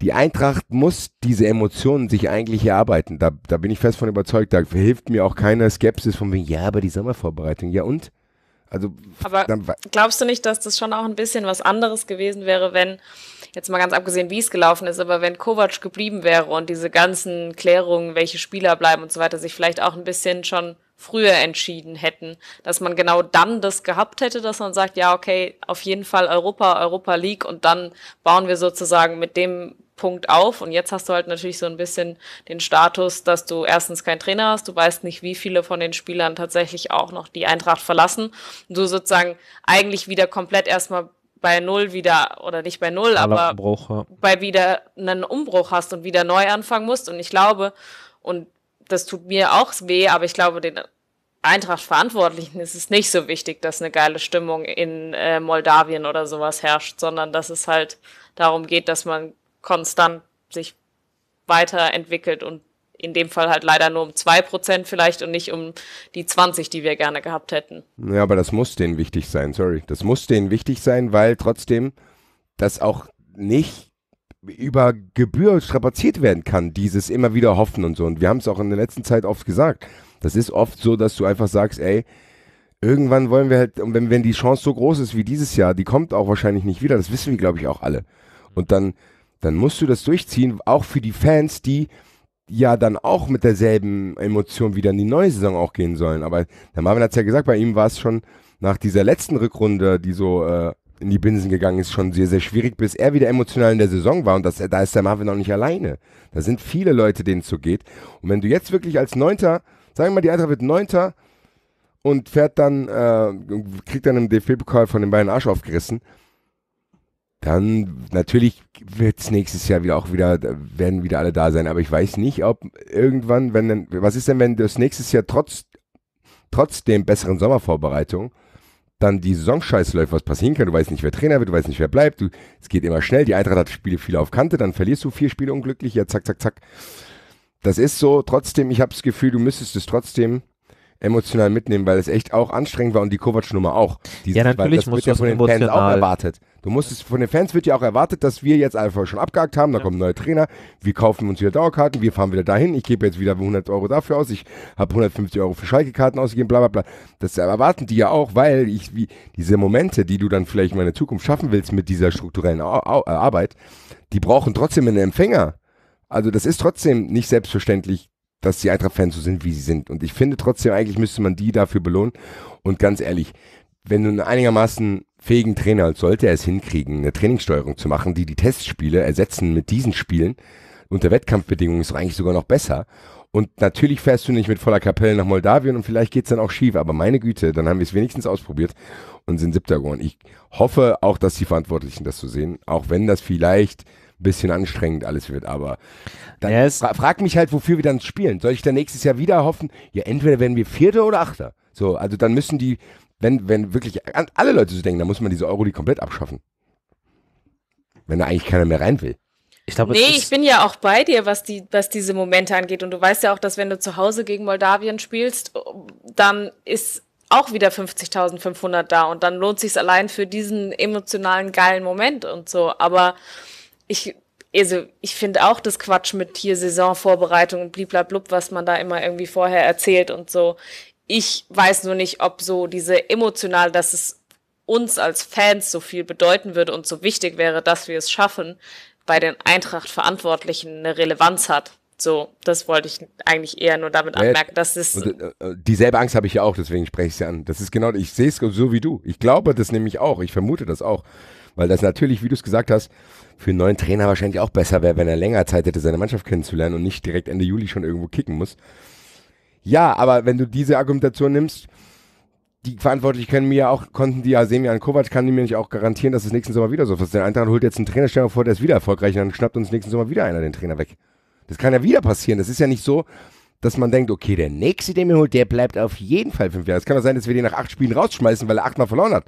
die Eintracht muss diese Emotionen sich eigentlich erarbeiten. Da, da bin ich fest von überzeugt. Da hilft mir auch keine Skepsis von wegen, ja, aber die Sommervorbereitung. Ja und? Also, Aber dann, glaubst du nicht, dass das schon auch ein bisschen was anderes gewesen wäre, wenn, jetzt mal ganz abgesehen, wie es gelaufen ist, aber wenn Kovac geblieben wäre und diese ganzen Klärungen, welche Spieler bleiben und so weiter, sich vielleicht auch ein bisschen schon früher entschieden hätten, dass man genau dann das gehabt hätte, dass man sagt, ja, okay, auf jeden Fall Europa, Europa League und dann bauen wir sozusagen mit dem Punkt auf. Und jetzt hast du halt natürlich so ein bisschen den Status, dass du erstens keinen Trainer hast, du weißt nicht, wie viele von den Spielern tatsächlich auch noch die Eintracht verlassen. Und du sozusagen eigentlich wieder komplett erstmal bei Null wieder, oder nicht bei Null, aber Umbruch, ja. bei wieder einen Umbruch hast und wieder neu anfangen musst. Und ich glaube, und das tut mir auch weh, aber ich glaube, den Eintracht-Verantwortlichen ist es nicht so wichtig, dass eine geile Stimmung in äh, Moldawien oder sowas herrscht, sondern dass es halt darum geht, dass man konstant sich weiterentwickelt und in dem Fall halt leider nur um 2% vielleicht und nicht um die 20, die wir gerne gehabt hätten. Ja, aber das muss denen wichtig sein, sorry. Das muss denen wichtig sein, weil trotzdem das auch nicht über Gebühr strapaziert werden kann, dieses immer wieder hoffen und so. Und wir haben es auch in der letzten Zeit oft gesagt. Das ist oft so, dass du einfach sagst, ey, irgendwann wollen wir halt, und wenn, wenn die Chance so groß ist wie dieses Jahr, die kommt auch wahrscheinlich nicht wieder, das wissen wir, glaube ich, auch alle. Und dann dann musst du das durchziehen, auch für die Fans, die ja dann auch mit derselben Emotion wieder in die neue Saison auch gehen sollen. Aber der Marvin hat es ja gesagt, bei ihm war es schon nach dieser letzten Rückrunde, die so äh, in die Binsen gegangen ist, schon sehr, sehr schwierig, bis er wieder emotional in der Saison war. Und das, da ist der Marvin auch nicht alleine. Da sind viele Leute, denen es so geht. Und wenn du jetzt wirklich als Neunter, sagen wir mal, die Eintracht wird Neunter und fährt dann, äh, kriegt dann im DFB-Pokal von den beiden Arsch aufgerissen, dann natürlich wird es nächstes Jahr wieder auch wieder, werden wieder alle da sein. Aber ich weiß nicht, ob irgendwann, wenn dann, was ist denn, wenn das nächstes Jahr trotz, trotz dem besseren Sommervorbereitung dann die Saison scheiße läuft, was passieren kann. Du weißt nicht, wer Trainer wird, du weißt nicht, wer bleibt. Du, es geht immer schnell. Die Eintracht hat Spiele viel auf Kante, dann verlierst du vier Spiele unglücklich. Ja, zack, zack, zack. Das ist so. Trotzdem, ich habe das Gefühl, du müsstest es trotzdem emotional mitnehmen, weil es echt auch anstrengend war und die Kovac-Nummer auch. Die, ja, natürlich weil, das muss wird ja von den Fans auch erwartet. Du musst es, von den Fans wird ja auch erwartet, dass wir jetzt einfach schon abgehakt haben, da ja. kommt ein neuer Trainer, wir kaufen uns wieder Dauerkarten, wir fahren wieder dahin, ich gebe jetzt wieder 100 Euro dafür aus, ich habe 150 Euro für Schalke-Karten ausgegeben, bla bla bla. Das erwarten die ja auch, weil ich, wie, diese Momente, die du dann vielleicht in meiner Zukunft schaffen willst mit dieser strukturellen äh, Arbeit, die brauchen trotzdem einen Empfänger. Also das ist trotzdem nicht selbstverständlich, dass die Eintracht-Fans so sind, wie sie sind. Und ich finde trotzdem, eigentlich müsste man die dafür belohnen. Und ganz ehrlich, wenn du einigermaßen fähigen Trainer sollte er es hinkriegen, eine Trainingssteuerung zu machen, die die Testspiele ersetzen mit diesen Spielen. Unter Wettkampfbedingungen ist es eigentlich sogar noch besser. Und natürlich fährst du nicht mit voller Kapelle nach Moldawien und vielleicht geht's dann auch schief. Aber meine Güte, dann haben wir es wenigstens ausprobiert und sind siebter geworden. Ich hoffe auch, dass die Verantwortlichen das so sehen, auch wenn das vielleicht ein bisschen anstrengend alles wird. Aber dann yes. fra frag mich halt, wofür wir dann spielen. Soll ich dann nächstes Jahr wieder hoffen? Ja, entweder werden wir Vierter oder Achter. So, also dann müssen die wenn, wenn wirklich alle Leute so denken, dann muss man diese Euro die komplett abschaffen. Wenn da eigentlich keiner mehr rein will. Ich glaub, nee, ich bin ja auch bei dir, was, die, was diese Momente angeht. Und du weißt ja auch, dass wenn du zu Hause gegen Moldawien spielst, dann ist auch wieder 50.500 da. Und dann lohnt sich allein für diesen emotionalen, geilen Moment und so. Aber ich, also ich finde auch das Quatsch mit hier Saisonvorbereitung und bliblablub, was man da immer irgendwie vorher erzählt und so ich weiß nur nicht, ob so diese emotional, dass es uns als Fans so viel bedeuten würde und so wichtig wäre, dass wir es schaffen, bei den Eintracht-Verantwortlichen eine Relevanz hat. So, das wollte ich eigentlich eher nur damit anmerken, dass es. Äh, äh, dieselbe Angst habe ich ja auch, deswegen spreche ich sie an. Das ist genau, ich sehe es so wie du. Ich glaube das nämlich auch. Ich vermute das auch. Weil das natürlich, wie du es gesagt hast, für einen neuen Trainer wahrscheinlich auch besser wäre, wenn er länger Zeit hätte, seine Mannschaft kennenzulernen und nicht direkt Ende Juli schon irgendwo kicken muss. Ja, aber wenn du diese Argumentation nimmst, die Verantwortlichen können mir ja auch, konnten die ja Semian Kovac kann die mir nicht auch garantieren, dass es nächsten Sommer wieder so ist. Der Eintracht holt jetzt einen Trainer, stell vor, der ist wieder erfolgreich und dann schnappt uns nächsten Sommer wieder einer den Trainer weg. Das kann ja wieder passieren. Das ist ja nicht so, dass man denkt, okay, der nächste, den wir holt, der bleibt auf jeden Fall fünf Jahre. Es kann doch sein, dass wir den nach acht Spielen rausschmeißen, weil er achtmal verloren hat.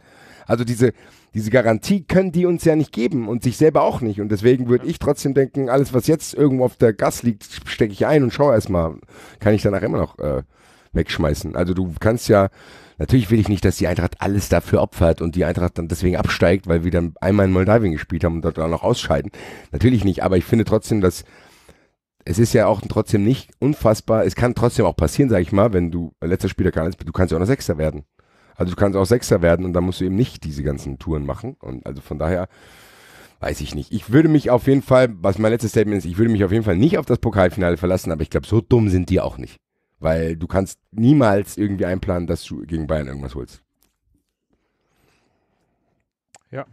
Also diese, diese Garantie können die uns ja nicht geben und sich selber auch nicht. Und deswegen würde ich trotzdem denken, alles, was jetzt irgendwo auf der Gas liegt, stecke ich ein und schaue erstmal. Kann ich danach immer noch äh, wegschmeißen. Also du kannst ja, natürlich will ich nicht, dass die Eintracht alles dafür opfert und die Eintracht dann deswegen absteigt, weil wir dann einmal in Moldawien gespielt haben und dort auch noch ausscheiden. Natürlich nicht, aber ich finde trotzdem, dass es ist ja auch trotzdem nicht unfassbar. Es kann trotzdem auch passieren, sag ich mal, wenn du äh, letzter Spieler gar nicht, du kannst ja auch noch Sechster werden. Also du kannst auch Sechster werden und dann musst du eben nicht diese ganzen Touren machen. Und also von daher weiß ich nicht. Ich würde mich auf jeden Fall, was mein letztes Statement ist, ich würde mich auf jeden Fall nicht auf das Pokalfinale verlassen, aber ich glaube, so dumm sind die auch nicht. Weil du kannst niemals irgendwie einplanen, dass du gegen Bayern irgendwas holst. Ja.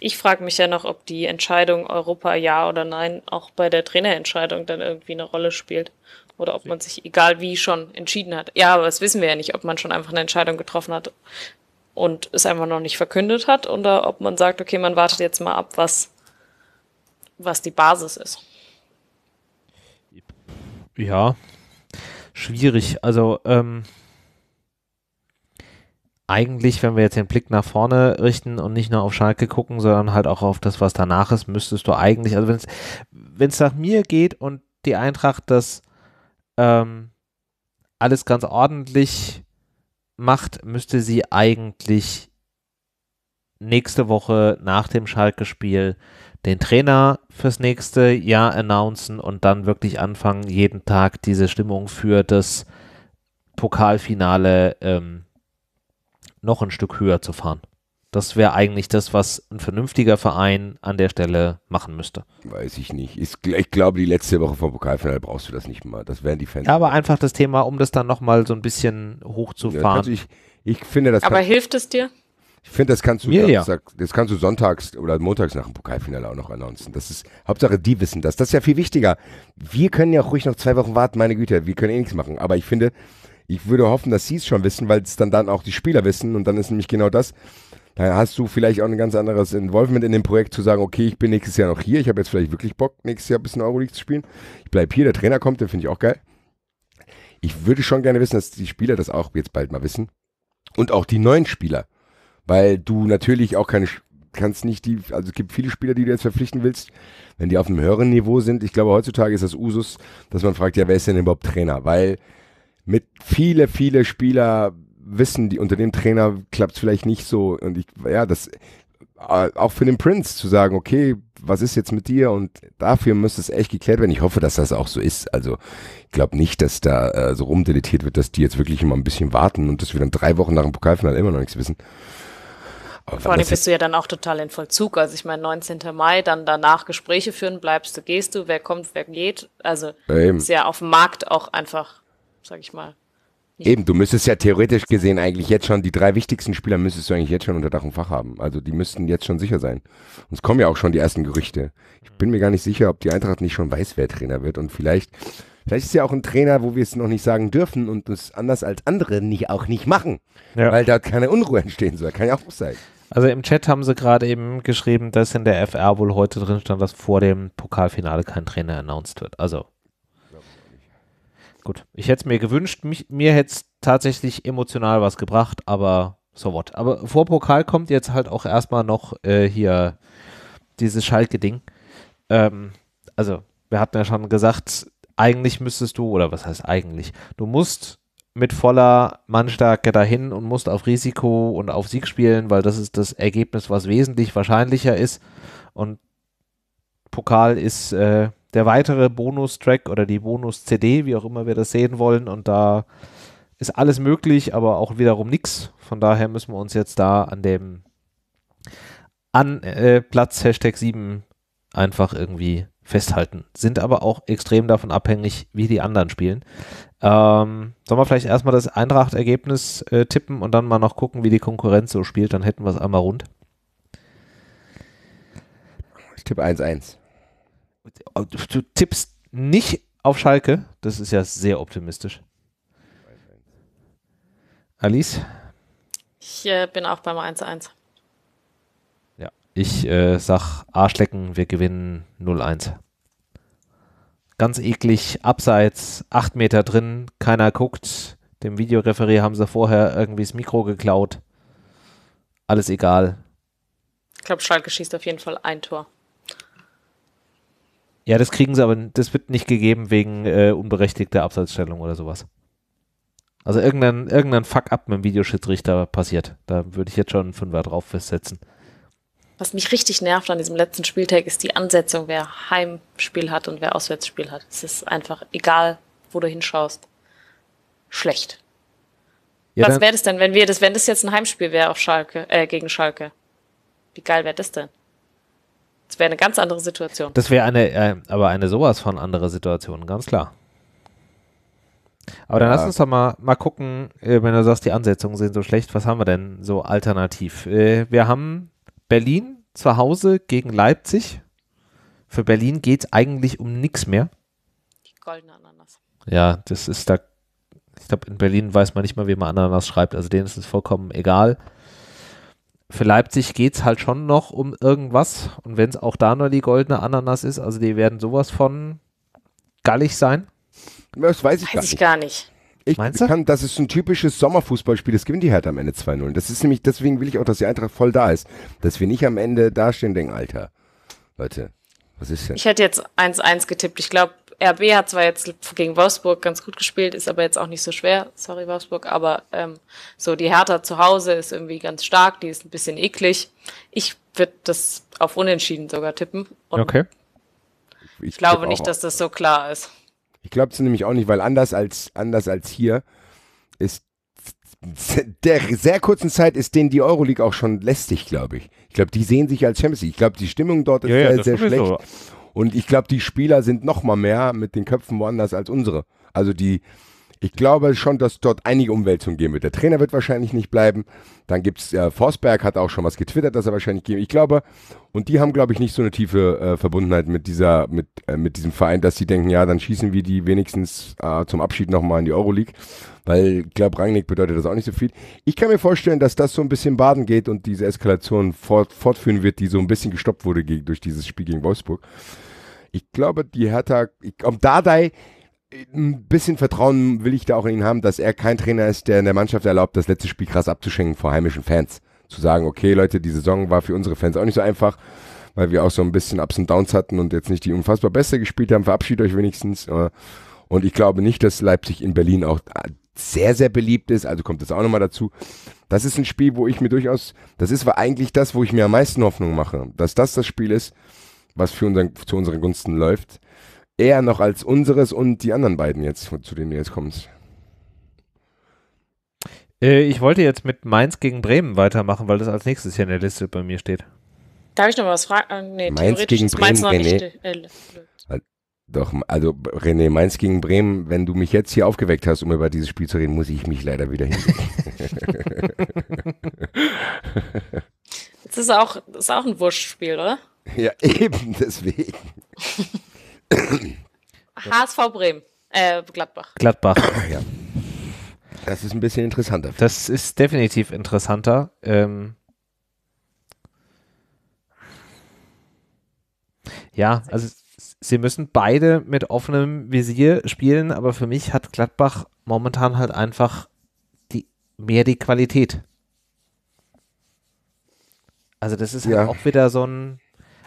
Ich frage mich ja noch, ob die Entscheidung Europa ja oder nein auch bei der Trainerentscheidung dann irgendwie eine Rolle spielt oder ob man sich egal wie schon entschieden hat. Ja, aber das wissen wir ja nicht, ob man schon einfach eine Entscheidung getroffen hat und es einfach noch nicht verkündet hat oder ob man sagt, okay, man wartet jetzt mal ab, was, was die Basis ist. Ja, schwierig. Also ähm, eigentlich, wenn wir jetzt den Blick nach vorne richten und nicht nur auf Schalke gucken, sondern halt auch auf das, was danach ist, müsstest du eigentlich, also wenn es nach mir geht und die Eintracht das ähm, alles ganz ordentlich macht, müsste sie eigentlich nächste Woche nach dem Schalke-Spiel den Trainer fürs nächste Jahr announcen und dann wirklich anfangen, jeden Tag diese Stimmung für das Pokalfinale ähm, noch ein Stück höher zu fahren. Das wäre eigentlich das, was ein vernünftiger Verein an der Stelle machen müsste. Weiß ich nicht. Ich, ich glaube, die letzte Woche vom Pokalfinale brauchst du das nicht mal. Das wären die Fans. Ja, aber einfach das Thema, um das dann nochmal so ein bisschen hochzufahren. Ja, ich, ich finde, das aber kann, hilft es dir? Ich finde, das kannst du Mir, ja. das kannst du sonntags oder montags nach dem Pokalfinale auch noch announcen. Das ist Hauptsache, die wissen das. Das ist ja viel wichtiger. Wir können ja auch ruhig noch zwei Wochen warten, meine Güte, wir können eh nichts machen. Aber ich finde, ich würde hoffen, dass sie es schon wissen, weil es dann, dann auch die Spieler wissen und dann ist nämlich genau das da hast du vielleicht auch ein ganz anderes Involvement in dem Projekt zu sagen, okay, ich bin nächstes Jahr noch hier, ich habe jetzt vielleicht wirklich Bock, nächstes Jahr ein bisschen Euroleague zu spielen. Ich bleibe hier, der Trainer kommt, den finde ich auch geil. Ich würde schon gerne wissen, dass die Spieler das auch jetzt bald mal wissen. Und auch die neuen Spieler. Weil du natürlich auch keine, kannst nicht die, also es gibt viele Spieler, die du jetzt verpflichten willst, wenn die auf einem höheren Niveau sind. Ich glaube, heutzutage ist das Usus, dass man fragt, ja, wer ist denn überhaupt Trainer? Weil mit viele, viele Spieler wissen, die unter dem Trainer klappt es vielleicht nicht so. Und ich, ja, das äh, auch für den Prinz zu sagen, okay, was ist jetzt mit dir? Und dafür müsste es echt geklärt werden. Ich hoffe, dass das auch so ist. Also ich glaube nicht, dass da äh, so rumdeletiert wird, dass die jetzt wirklich immer ein bisschen warten und dass wir dann drei Wochen nach dem Pokalfinale immer noch nichts wissen. Aber Vor allem bist du ja dann auch total in Vollzug. Also ich meine, 19. Mai, dann danach Gespräche führen, bleibst du, gehst du, wer kommt, wer geht. Also ist ja auf dem Markt auch einfach, sag ich mal, Eben, du müsstest ja theoretisch gesehen eigentlich jetzt schon, die drei wichtigsten Spieler müsstest du eigentlich jetzt schon unter Dach und Fach haben. Also die müssten jetzt schon sicher sein. Uns kommen ja auch schon die ersten Gerüchte. Ich bin mir gar nicht sicher, ob die Eintracht nicht schon weiß, wer Trainer wird. Und vielleicht, vielleicht ist ja auch ein Trainer, wo wir es noch nicht sagen dürfen und es anders als andere nicht, auch nicht machen. Ja. Weil da keine Unruhe entstehen soll. Kann ja auch sein. Also im Chat haben sie gerade eben geschrieben, dass in der FR wohl heute drin stand, dass vor dem Pokalfinale kein Trainer announced wird. Also gut. Ich hätte es mir gewünscht, mich, mir hätte es tatsächlich emotional was gebracht, aber so what. Aber vor Pokal kommt jetzt halt auch erstmal noch äh, hier dieses Schalke-Ding. Ähm, also, wir hatten ja schon gesagt, eigentlich müsstest du, oder was heißt eigentlich, du musst mit voller Mannstärke dahin und musst auf Risiko und auf Sieg spielen, weil das ist das Ergebnis, was wesentlich wahrscheinlicher ist. Und Pokal ist äh, der weitere Bonustrack oder die Bonus-CD, wie auch immer wir das sehen wollen. Und da ist alles möglich, aber auch wiederum nichts. Von daher müssen wir uns jetzt da an dem an äh, Platz Hashtag 7 einfach irgendwie festhalten. Sind aber auch extrem davon abhängig, wie die anderen spielen. Ähm, sollen wir vielleicht erstmal das Eintracht-Ergebnis äh, tippen und dann mal noch gucken, wie die Konkurrenz so spielt? Dann hätten wir es einmal rund. Ich tippe 1-1 du tippst nicht auf Schalke. Das ist ja sehr optimistisch. Alice? Ich äh, bin auch beim 1-1. Ja, ich äh, sag Arschlecken, wir gewinnen 0-1. Ganz eklig, abseits, 8 Meter drin, keiner guckt. Dem Videoreferier haben sie vorher irgendwie das Mikro geklaut. Alles egal. Ich glaube, Schalke schießt auf jeden Fall ein Tor. Ja, das kriegen sie, aber das wird nicht gegeben wegen äh, unberechtigter Abseitsstellung oder sowas. Also irgendein, irgendein Fuck-up mit dem Videoschiedsrichter passiert. Da würde ich jetzt schon einen Fünfer drauf festsetzen. Was mich richtig nervt an diesem letzten Spieltag ist die Ansetzung, wer Heimspiel hat und wer Auswärtsspiel hat. Es ist einfach egal, wo du hinschaust. Schlecht. Ja, Was wäre das denn, wenn wir das, wenn das jetzt ein Heimspiel wäre auf Schalke, äh, gegen Schalke? Wie geil wäre das denn? Das wäre eine ganz andere Situation. Das wäre eine, äh, aber eine sowas von andere Situation, ganz klar. Aber dann ja. lass uns doch mal, mal gucken, äh, wenn du sagst, die Ansetzungen sind so schlecht, was haben wir denn so alternativ? Äh, wir haben Berlin zu Hause gegen Leipzig. Für Berlin geht es eigentlich um nichts mehr. Die goldene Ananas. Ja, das ist da. Ich glaube, in Berlin weiß man nicht mal, wie man Ananas schreibt. Also denen ist es vollkommen egal für Leipzig geht es halt schon noch um irgendwas. Und wenn es auch da nur die goldene Ananas ist, also die werden sowas von gallig sein. Das weiß ich, weiß gar, ich nicht. gar nicht. Ich Meinst kann, du? das ist ein typisches Sommerfußballspiel, das gewinnt die Hertha am Ende 2-0. Das ist nämlich, deswegen will ich auch, dass die Eintracht voll da ist. Dass wir nicht am Ende dastehen und denken, Alter, Leute, was ist denn? Ich hätte jetzt 1-1 getippt. Ich glaube, RB hat zwar jetzt gegen Wolfsburg ganz gut gespielt, ist aber jetzt auch nicht so schwer, sorry Wolfsburg, aber ähm, so die Hertha zu Hause ist irgendwie ganz stark, die ist ein bisschen eklig. Ich würde das auf Unentschieden sogar tippen. okay. Ich, ich glaube nicht, dass das so klar ist. Ich glaube es nämlich auch nicht, weil anders als, anders als hier ist der sehr kurzen Zeit ist denen die Euroleague auch schon lästig, glaube ich. Ich glaube, die sehen sich als Champions League. Ich glaube, die Stimmung dort ist ja, ja, sehr, sehr schlecht. So. Und ich glaube, die Spieler sind noch mal mehr mit den Köpfen woanders als unsere. Also die, ich glaube schon, dass dort einige Umwälzungen gehen wird. Der Trainer wird wahrscheinlich nicht bleiben. Dann gibt es, äh, Forsberg hat auch schon was getwittert, dass er wahrscheinlich gehen. Ich glaube, und die haben, glaube ich, nicht so eine tiefe äh, Verbundenheit mit dieser, mit, äh, mit diesem Verein, dass sie denken, ja, dann schießen wir die wenigstens äh, zum Abschied noch mal in die Euroleague. Weil ich glaube, Rangnick bedeutet das auch nicht so viel. Ich kann mir vorstellen, dass das so ein bisschen baden geht und diese Eskalation fort, fortführen wird, die so ein bisschen gestoppt wurde gegen, durch dieses Spiel gegen Wolfsburg. Ich glaube, die Hertha, ich, um Dardai, äh, ein bisschen Vertrauen will ich da auch in ihn haben, dass er kein Trainer ist, der in der Mannschaft erlaubt, das letzte Spiel krass abzuschenken vor heimischen Fans. Zu sagen, okay, Leute, die Saison war für unsere Fans auch nicht so einfach, weil wir auch so ein bisschen Ups und Downs hatten und jetzt nicht die unfassbar beste gespielt haben. Verabschiedet euch wenigstens. Äh. Und ich glaube nicht, dass Leipzig in Berlin auch äh, sehr, sehr beliebt ist. Also kommt das auch nochmal dazu. Das ist ein Spiel, wo ich mir durchaus, das ist eigentlich das, wo ich mir am meisten Hoffnung mache, dass das das Spiel ist, was für unseren, zu unseren Gunsten läuft. Eher noch als unseres und die anderen beiden jetzt, zu denen du jetzt kommst. Äh, ich wollte jetzt mit Mainz gegen Bremen weitermachen, weil das als nächstes hier in der Liste bei mir steht. Darf ich noch was fragen? Äh, nee, Mainz gegen Bremen, Mainz noch René. Äh, doch, also René, Mainz gegen Bremen, wenn du mich jetzt hier aufgeweckt hast, um über dieses Spiel zu reden, muss ich mich leider wieder hinlegen. das ist auch, das ist auch ein Wurschtspiel, oder? Ja, eben deswegen. HSV Bremen, äh, Gladbach. Gladbach. Ja. Das ist ein bisschen interessanter. Das ist definitiv interessanter. Ähm ja, also sie müssen beide mit offenem Visier spielen, aber für mich hat Gladbach momentan halt einfach die, mehr die Qualität. Also das ist halt ja. auch wieder so ein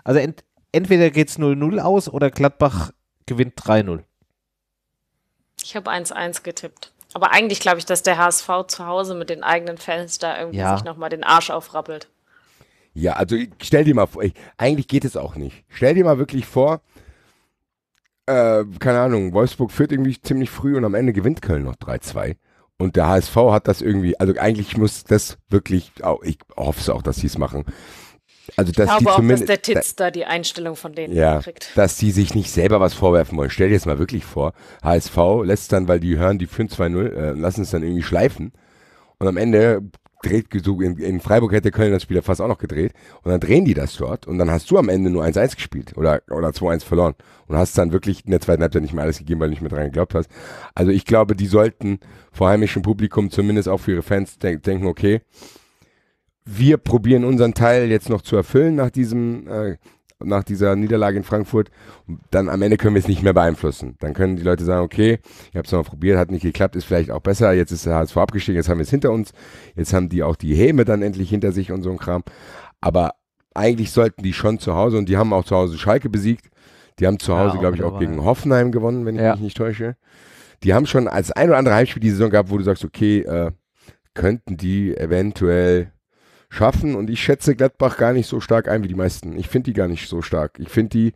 also ent, entweder geht es 0-0 aus oder Gladbach gewinnt 3-0. Ich habe 1-1 getippt. Aber eigentlich glaube ich, dass der HSV zu Hause mit den eigenen Fans da irgendwie ja. sich nochmal den Arsch aufrappelt. Ja, also stell dir mal vor, ich, eigentlich geht es auch nicht. Stell dir mal wirklich vor, äh, keine Ahnung, Wolfsburg führt irgendwie ziemlich früh und am Ende gewinnt Köln noch 3-2. Und der HSV hat das irgendwie, also eigentlich muss das wirklich, ich hoffe es auch, dass sie es machen, also, dass ich glaube die zumindest, auch, dass der Titz da, da die Einstellung von denen ja, kriegt. Dass die sich nicht selber was vorwerfen wollen. Stell dir jetzt mal wirklich vor, HSV lässt dann, weil die hören die führen 2 0 äh, lassen es dann irgendwie schleifen. Und am Ende dreht, so in, in, Freiburg hätte Köln das Spiel ja fast auch noch gedreht. Und dann drehen die das dort. Und dann hast du am Ende nur 1-1 gespielt oder, oder 2-1 verloren. Und hast dann wirklich in der zweiten Halbzeit nicht mehr alles gegeben, weil du nicht mehr dran geglaubt hast. Also ich glaube, die sollten vor heimischem Publikum zumindest auch für ihre Fans de denken, okay, wir probieren unseren Teil jetzt noch zu erfüllen nach diesem äh, nach dieser Niederlage in Frankfurt, dann am Ende können wir es nicht mehr beeinflussen. Dann können die Leute sagen, okay, ich habe es mal probiert, hat nicht geklappt, ist vielleicht auch besser, jetzt ist der HSV abgestiegen, jetzt haben wir es hinter uns, jetzt haben die auch die Häme dann endlich hinter sich und so ein Kram. Aber eigentlich sollten die schon zu Hause, und die haben auch zu Hause Schalke besiegt, die haben zu Hause, ja, glaube ich, auch gegen Hoffenheim gewonnen, wenn ich ja. mich nicht täusche. Die haben schon als ein oder andere Heimspiel die Saison gehabt, wo du sagst, okay, äh, könnten die eventuell schaffen. Und ich schätze Gladbach gar nicht so stark ein wie die meisten. Ich finde die gar nicht so stark. Ich finde die,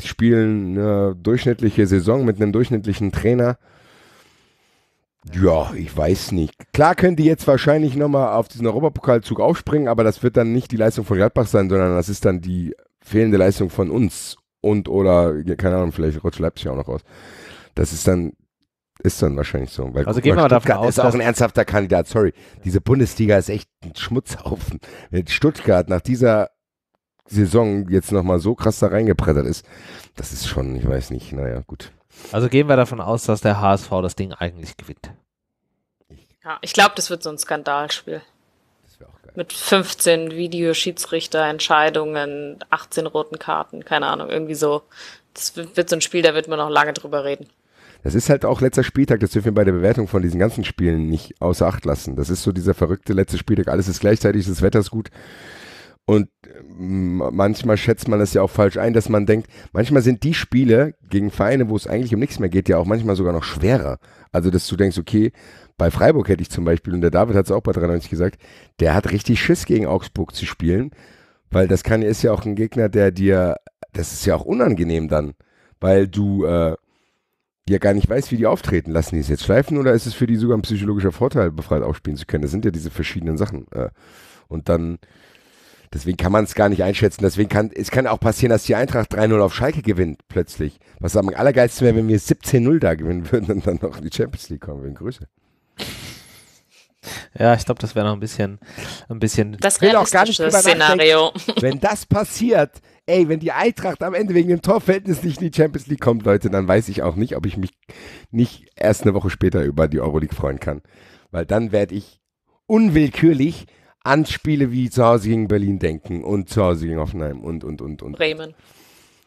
die spielen eine durchschnittliche Saison mit einem durchschnittlichen Trainer. Ja, ich weiß nicht. Klar können die jetzt wahrscheinlich nochmal auf diesen Europapokalzug aufspringen, aber das wird dann nicht die Leistung von Gladbach sein, sondern das ist dann die fehlende Leistung von uns. Und oder, keine Ahnung, vielleicht rutscht Leipzig auch noch raus. Das ist dann ist dann wahrscheinlich so. Weil also gehen wir mal Stuttgart davon aus, ist auch ein ernsthafter Kandidat. Sorry, diese Bundesliga ist echt ein Schmutzhaufen. Wenn Stuttgart nach dieser Saison jetzt nochmal so krass da reingebrettert ist, das ist schon, ich weiß nicht, naja, gut. Also gehen wir davon aus, dass der HSV das Ding eigentlich gewinnt. Ja, ich glaube, das wird so ein Skandalspiel. Das wäre auch geil. Mit 15 Videoschiedsrichterentscheidungen, 18 roten Karten, keine Ahnung, irgendwie so. Das wird so ein Spiel, da wird man noch lange drüber reden. Das ist halt auch letzter Spieltag, das dürfen wir bei der Bewertung von diesen ganzen Spielen nicht außer Acht lassen. Das ist so dieser verrückte letzte Spieltag, alles ist gleichzeitig, das Wetter ist gut. Und ähm, manchmal schätzt man das ja auch falsch ein, dass man denkt, manchmal sind die Spiele gegen Vereine, wo es eigentlich um nichts mehr geht, ja auch manchmal sogar noch schwerer. Also, dass du denkst, okay, bei Freiburg hätte ich zum Beispiel, und der David hat es auch bei 93 gesagt, der hat richtig Schiss gegen Augsburg zu spielen, weil das kann, ist ja auch ein Gegner, der dir, das ist ja auch unangenehm dann, weil du, äh, ja gar nicht weiß, wie die auftreten. Lassen die es jetzt schleifen oder ist es für die sogar ein psychologischer Vorteil, befreit aufspielen zu können? Das sind ja diese verschiedenen Sachen. Äh. Und dann, deswegen kann man es gar nicht einschätzen. Deswegen kann es kann auch passieren, dass die Eintracht 3-0 auf Schalke gewinnt, plötzlich. Was am allergeilsten wäre, wenn wir 17-0 da gewinnen würden und dann noch in die Champions League kommen würden. Grüße. Ja, ich glaube, das wäre noch ein bisschen, ein bisschen. Das realistische Szenario. Nachdenken. Wenn das passiert, Ey, wenn die Eintracht am Ende wegen dem Torverhältnis nicht in die Champions League kommt, Leute, dann weiß ich auch nicht, ob ich mich nicht erst eine Woche später über die Euroleague freuen kann. Weil dann werde ich unwillkürlich an Spiele wie zu Hause gegen Berlin denken und zu Hause gegen Offenheim und, und, und, und. Bremen.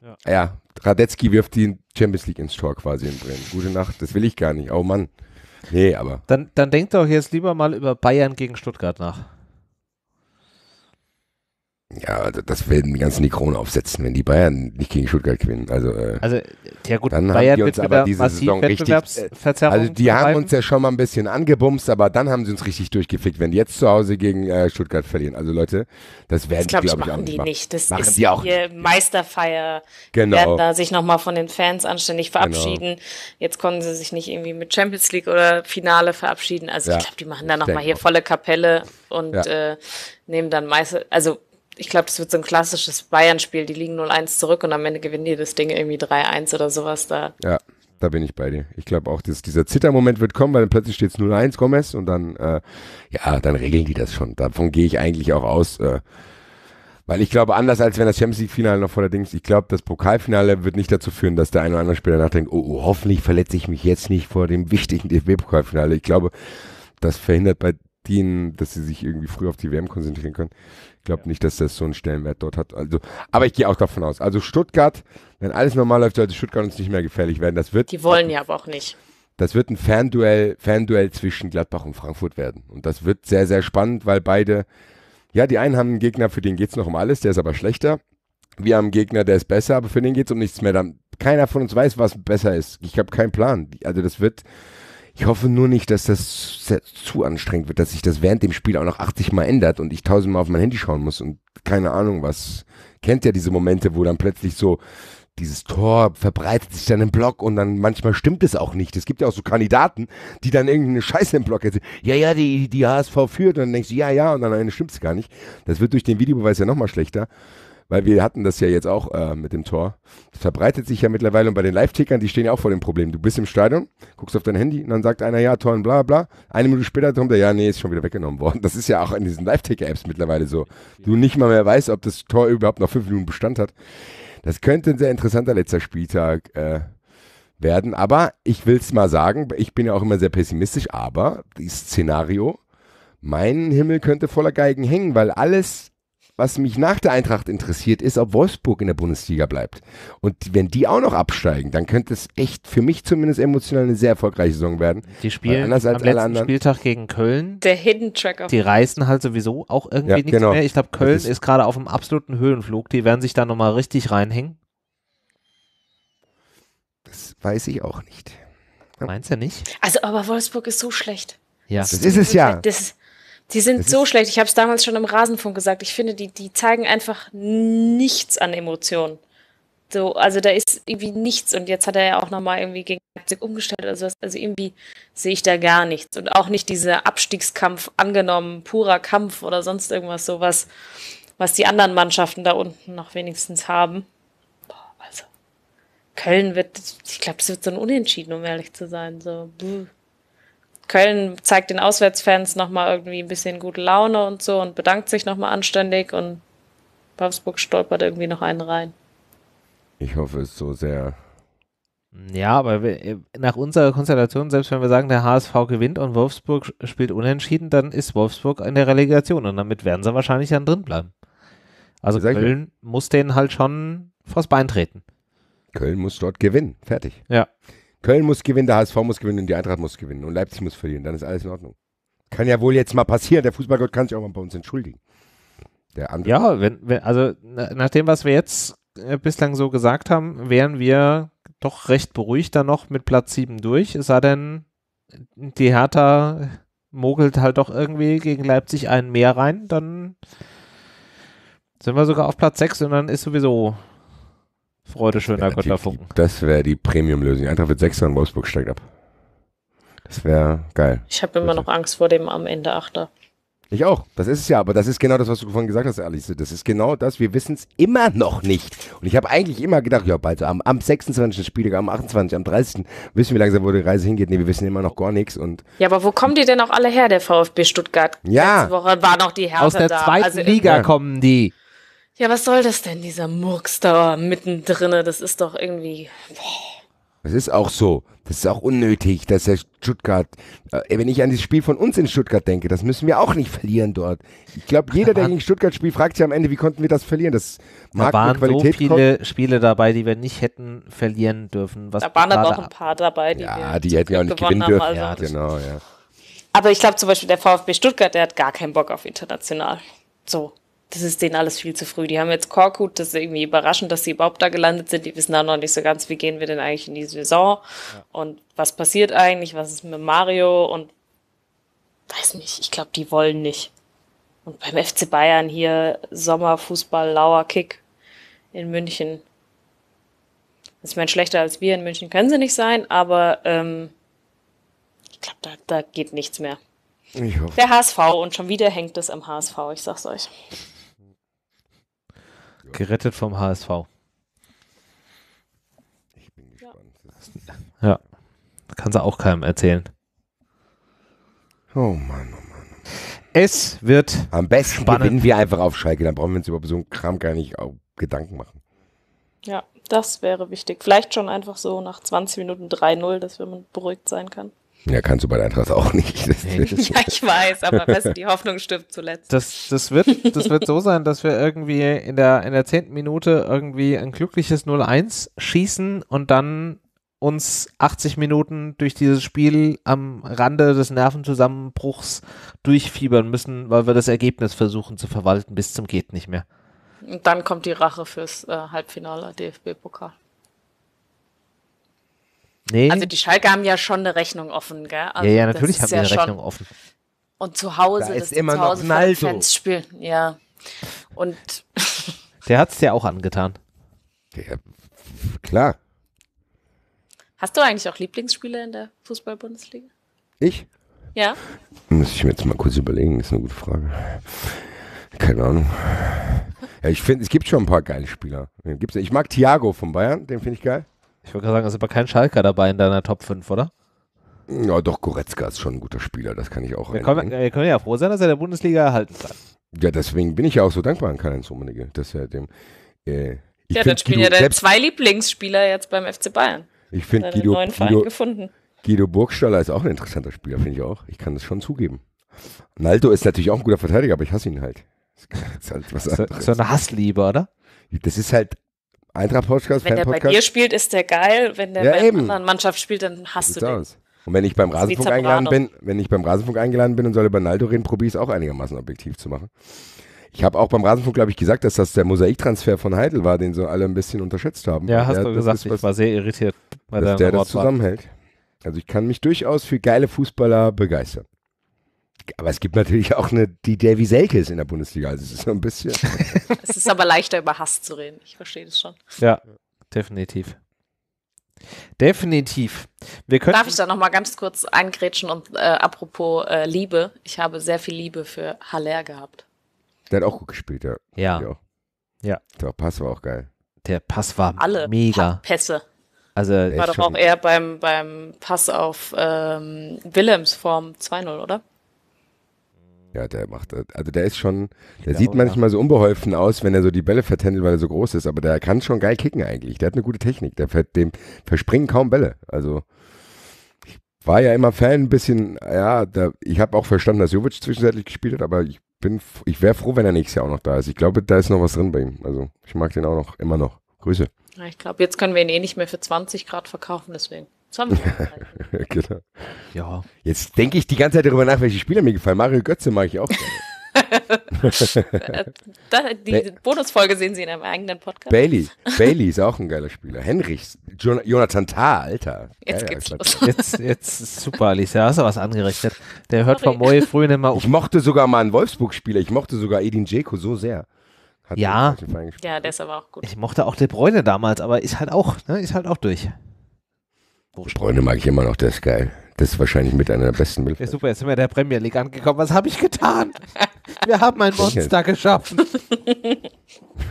Ja. ja, Radetzky wirft die Champions League ins Tor quasi in Bremen. Gute Nacht, das will ich gar nicht. Oh Mann. Nee, aber. Dann, dann denkt doch jetzt lieber mal über Bayern gegen Stuttgart nach. Ja, das werden die ganzen die aufsetzen, wenn die Bayern nicht gegen Stuttgart gewinnen. Also, äh, also äh, ja gut, dann Bayern haben die uns aber diese Saison richtig. Also die haben uns ja schon mal ein bisschen angebumst, aber dann haben sie uns richtig durchgefickt, wenn die jetzt zu Hause gegen äh, Stuttgart verlieren. Also Leute, das werden das glaub die, glaube ich, machen auch die nicht. Das machen ist die auch hier nicht. Meisterfeier. Genau. werden da sich nochmal von den Fans anständig genau. verabschieden. Genau. Jetzt konnten sie sich nicht irgendwie mit Champions League oder Finale verabschieden. Also ja, ich glaube, die machen da nochmal hier volle Kapelle und ja. äh, nehmen dann meist, also ich glaube, das wird so ein klassisches Bayern-Spiel. Die liegen 0-1 zurück und am Ende gewinnen die das Ding irgendwie 3-1 oder sowas da. Ja, da bin ich bei dir. Ich glaube auch, dass dieser Zittermoment wird kommen, weil dann plötzlich steht es 0-1 Gomez und dann, äh, ja, dann regeln die das schon. Davon gehe ich eigentlich auch aus. Äh, weil ich glaube, anders als wenn das Champions League-Finale noch vor der Dings, ich glaube, das Pokalfinale wird nicht dazu führen, dass der eine oder andere Spieler nachdenkt, oh, oh hoffentlich verletze ich mich jetzt nicht vor dem wichtigen DFB-Pokalfinale. Ich glaube, das verhindert bei denen, dass sie sich irgendwie früh auf die WM konzentrieren können. Ich glaube nicht, dass das so einen Stellenwert dort hat. Also, aber ich gehe auch davon aus. Also Stuttgart, wenn alles normal läuft, sollte Stuttgart uns nicht mehr gefährlich werden. Das wird. Die wollen ja aber auch nicht. Das wird ein Fernduell, Fernduell zwischen Gladbach und Frankfurt werden. Und das wird sehr, sehr spannend, weil beide, ja, die einen haben einen Gegner, für den geht es noch um alles, der ist aber schlechter. Wir haben einen Gegner, der ist besser, aber für den geht es um nichts mehr. Dann, keiner von uns weiß, was besser ist. Ich habe keinen Plan. Also das wird, ich hoffe nur nicht, dass das zu anstrengend wird, dass sich das während dem Spiel auch noch 80 Mal ändert und ich tausendmal auf mein Handy schauen muss und keine Ahnung was. Kennt ja diese Momente, wo dann plötzlich so dieses Tor verbreitet sich dann im Block und dann manchmal stimmt es auch nicht. Es gibt ja auch so Kandidaten, die dann irgendeine Scheiße im Block hätten. Ja, ja, die, die HSV führt und dann denkst du, ja, ja, und dann stimmt es gar nicht. Das wird durch den Videobeweis ja nochmal schlechter weil wir hatten das ja jetzt auch äh, mit dem Tor. Das verbreitet sich ja mittlerweile und bei den Live-Tickern, die stehen ja auch vor dem Problem. Du bist im Stadion, guckst auf dein Handy und dann sagt einer, ja, Tor und bla bla. Eine Minute später kommt er, ja, nee, ist schon wieder weggenommen worden. Das ist ja auch in diesen Live-Ticker-Apps mittlerweile so. Du nicht mal mehr weißt, ob das Tor überhaupt noch fünf Minuten Bestand hat. Das könnte ein sehr interessanter letzter Spieltag äh, werden. Aber ich will es mal sagen, ich bin ja auch immer sehr pessimistisch, aber dieses Szenario, mein Himmel könnte voller Geigen hängen, weil alles was mich nach der Eintracht interessiert, ist, ob Wolfsburg in der Bundesliga bleibt. Und wenn die auch noch absteigen, dann könnte es echt für mich zumindest emotional eine sehr erfolgreiche Saison werden. Die spielen anders als am letzten anderen. Spieltag gegen Köln. Der Hidden Tracker. Die reißen halt sowieso auch irgendwie ja, nichts genau. mehr. Ich glaube, Köln ist, ist gerade auf einem absoluten Höhenflug. Die werden sich da nochmal richtig reinhängen. Das weiß ich auch nicht. Meinst du nicht? Also, aber Wolfsburg ist so schlecht. Ja. Das, das ist es ja. Das, ist die sind das so schlecht. Ich habe es damals schon im Rasenfunk gesagt. Ich finde, die, die zeigen einfach nichts an Emotionen. So, also da ist irgendwie nichts und jetzt hat er ja auch nochmal irgendwie gegen Leipzig umgestellt oder sowas. Also irgendwie sehe ich da gar nichts. Und auch nicht dieser Abstiegskampf angenommen, purer Kampf oder sonst irgendwas, sowas, was die anderen Mannschaften da unten noch wenigstens haben. Boah, also Köln wird, ich glaube, das wird so ein Unentschieden, um ehrlich zu sein. So, buh. Köln zeigt den Auswärtsfans nochmal irgendwie ein bisschen gute Laune und so und bedankt sich nochmal anständig und Wolfsburg stolpert irgendwie noch einen rein. Ich hoffe es so sehr. Ja, aber wir, nach unserer Konstellation, selbst wenn wir sagen, der HSV gewinnt und Wolfsburg spielt unentschieden, dann ist Wolfsburg in der Relegation und damit werden sie wahrscheinlich dann drin bleiben. Also Köln muss denen halt schon vors Bein treten. Köln muss dort gewinnen. Fertig. Ja. Köln muss gewinnen, der HSV muss gewinnen und die Eintracht muss gewinnen und Leipzig muss verlieren. Dann ist alles in Ordnung. Kann ja wohl jetzt mal passieren. Der Fußballgott kann sich auch mal bei uns entschuldigen. Der andere. Ja, wenn, wenn, also nach dem, was wir jetzt äh, bislang so gesagt haben, wären wir doch recht beruhigt da noch mit Platz 7 durch. Es sei denn, die Hertha mogelt halt doch irgendwie gegen Leipzig einen mehr rein, dann sind wir sogar auf Platz 6 und dann ist sowieso Freude schöner Götterfunken. Das wäre die Premium-Lösung. Eintracht wird Sechser und Wolfsburg steigt ab. Das wäre geil. Ich habe immer noch Angst vor dem am Ende Achter. Ich auch. Das ist es ja, aber das ist genau das, was du vorhin gesagt hast, Alice. Das ist genau das. Wir wissen es immer noch nicht. Und ich habe eigentlich immer gedacht, ja, bald am, am 26. Spieltag, am 28., am 30. wissen wir langsam, wo die Reise hingeht. Nee, wir wissen immer noch gar nichts. Und ja, aber wo kommen die denn auch alle her, der VfB Stuttgart? Ja. Letzte Woche war noch die Hertha Aus der zweiten Also Liga kommen die. Ja, was soll das denn, dieser Murks da mittendrin? Das ist doch irgendwie. Das ist auch so. Das ist auch unnötig, dass der Stuttgart, äh, wenn ich an das Spiel von uns in Stuttgart denke, das müssen wir auch nicht verlieren dort. Ich glaube, jeder, der gegen Stuttgart spielt, fragt sich am Ende, wie konnten wir das verlieren? Das mag da waren Qualität so viele kommt. Spiele dabei, die wir nicht hätten verlieren dürfen. da waren aber auch ein paar dabei, die ja, wir die hätten ja auch nicht gewinnen dürfen. Also ja, genau, ja. Aber ich glaube zum Beispiel der VfB Stuttgart, der hat gar keinen Bock auf international. So das ist denen alles viel zu früh. Die haben jetzt Korkut, das ist irgendwie überraschend, dass sie überhaupt da gelandet sind. Die wissen auch noch nicht so ganz, wie gehen wir denn eigentlich in die Saison ja. und was passiert eigentlich, was ist mit Mario und weiß nicht, ich glaube, die wollen nicht. Und beim FC Bayern hier Sommerfußball, lauer Kick in München. Ich meine, schlechter als wir in München können sie nicht sein, aber ähm, ich glaube, da, da geht nichts mehr. Der HSV und schon wieder hängt es am HSV, ich sag's euch. Gerettet vom HSV. Ich bin gespannt. Ja. ja. Kannst du auch keinem erzählen. Oh, oh Mann, oh Mann. Es wird. Am besten spannend. gewinnen wir einfach auf Schalke, dann brauchen wir uns über so einen Kram gar nicht Gedanken machen. Ja, das wäre wichtig. Vielleicht schon einfach so nach 20 Minuten 3-0, dass man beruhigt sein kann. Ja, kannst du bei der Eintracht auch nicht. ja, ich weiß, aber weißt die Hoffnung stirbt zuletzt. Das, das, wird, das wird so sein, dass wir irgendwie in der, in der zehnten Minute irgendwie ein glückliches 0-1 schießen und dann uns 80 Minuten durch dieses Spiel am Rande des Nervenzusammenbruchs durchfiebern müssen, weil wir das Ergebnis versuchen zu verwalten bis zum geht nicht mehr. Und dann kommt die Rache fürs äh, Halbfinale DFB-Pokal. Nee. Also die Schalke haben ja schon eine Rechnung offen, gell? Also ja, ja, natürlich haben sie ja eine Rechnung offen. Und zu Hause, da ist immer zu Hause noch Fans spielen, ja. Und der hat es ja auch angetan. Der, klar. Hast du eigentlich auch Lieblingsspieler in der Fußball-Bundesliga? Ich? Ja. Muss ich mir jetzt mal kurz überlegen, ist eine gute Frage. Keine Ahnung. Ja, ich finde, es gibt schon ein paar geile Spieler. ich mag Thiago von Bayern, den finde ich geil. Ich würde sagen, es ist aber kein Schalker dabei in deiner Top 5, oder? Ja, doch, Goretzka ist schon ein guter Spieler, das kann ich auch wir können, wir können ja froh sein, dass er der Bundesliga erhalten bleibt. Ja, deswegen bin ich ja auch so dankbar an Karl-Heinz Rummenigge, dass er dem. Äh, ja, dann spielen ja deine zwei Lieblingsspieler jetzt beim FC Bayern. Ich finde Guido, Guido, Guido Burgstaller ist auch ein interessanter Spieler, finde ich auch. Ich kann das schon zugeben. Naldo ist natürlich auch ein guter Verteidiger, aber ich hasse ihn halt. Das ist halt was so, so eine Hassliebe, oder? Das ist halt Eintracht-Podcast, Wenn der bei dir spielt, ist der geil. Wenn der ja, bei einer anderen Mannschaft spielt, dann hast du den. Aus. Und wenn ich beim Rasenfunk eingeladen bin, wenn ich beim Rasenfunk eingeladen bin und soll über Naldo reden, probiere ich es auch einigermaßen objektiv zu machen. Ich habe auch beim Rasenfunk, glaube ich, gesagt, dass das der Mosaiktransfer von Heidel war, den so alle ein bisschen unterschätzt haben. Ja, hast der, du gesagt, ist, was, ich war sehr irritiert, weil dass der das zusammenhält. Also ich kann mich durchaus für geile Fußballer begeistern aber es gibt natürlich auch eine, die Davy ist in der Bundesliga. Also es ist so ein bisschen. es ist aber leichter über Hass zu reden. Ich verstehe das schon. Ja, definitiv. Definitiv. Darf ich da nochmal ganz kurz eingrätschen und äh, apropos äh, Liebe? Ich habe sehr viel Liebe für Haller gehabt. Der hat auch gut gespielt, ja. Ja. Ja. Der Pass war auch geil. Der Pass war Alle mega. Pässe. Also war doch auch eher beim, beim Pass auf ähm, Willems vorm 2-0, oder? Ja, der macht, also der ist schon, der ich genau, sieht glaube, manchmal ja. so unbeholfen aus, wenn er so die Bälle vertändelt, weil er so groß ist, aber der kann schon geil kicken eigentlich. Der hat eine gute Technik, der ver, dem verspringen kaum Bälle. Also ich war ja immer Fan, ein bisschen, ja, da, ich habe auch verstanden, dass Jovic zwischenzeitlich gespielt hat, aber ich bin, ich wäre froh, wenn er nächstes Jahr auch noch da ist. Ich glaube, da ist noch was drin bei ihm. Also ich mag den auch noch, immer noch. Grüße. ich glaube, jetzt können wir ihn eh nicht mehr für 20 Grad verkaufen, deswegen. Das genau. Ja. Jetzt denke ich die ganze Zeit darüber nach, welche Spieler mir gefallen. Mario Götze mag ich auch. die Bonusfolge sehen Sie in einem eigenen Podcast. Bailey, Bailey ist auch ein geiler Spieler. Henrichs, Jon Jonathan Tah, Alter. Jetzt Geiler, geht's los. Jetzt, jetzt ist super, Alice. Da hast du was angerichtet. Der hört Sorry. von Moje früher nicht mal auf. Ich mochte sogar mal einen Wolfsburg-Spieler. Ich mochte sogar Edin Dzeko so sehr. Hat ja. Ja, der ist aber auch gut. Ich mochte auch De Bruyne damals, aber ist halt auch, ne, ist halt auch durch. Die Bräune mag ich immer noch, der ist geil. Das ist wahrscheinlich mit einer der besten Mittel. Ja, super, jetzt sind wir in der Premier League angekommen. Was habe ich getan? Wir haben ein Monster geschaffen.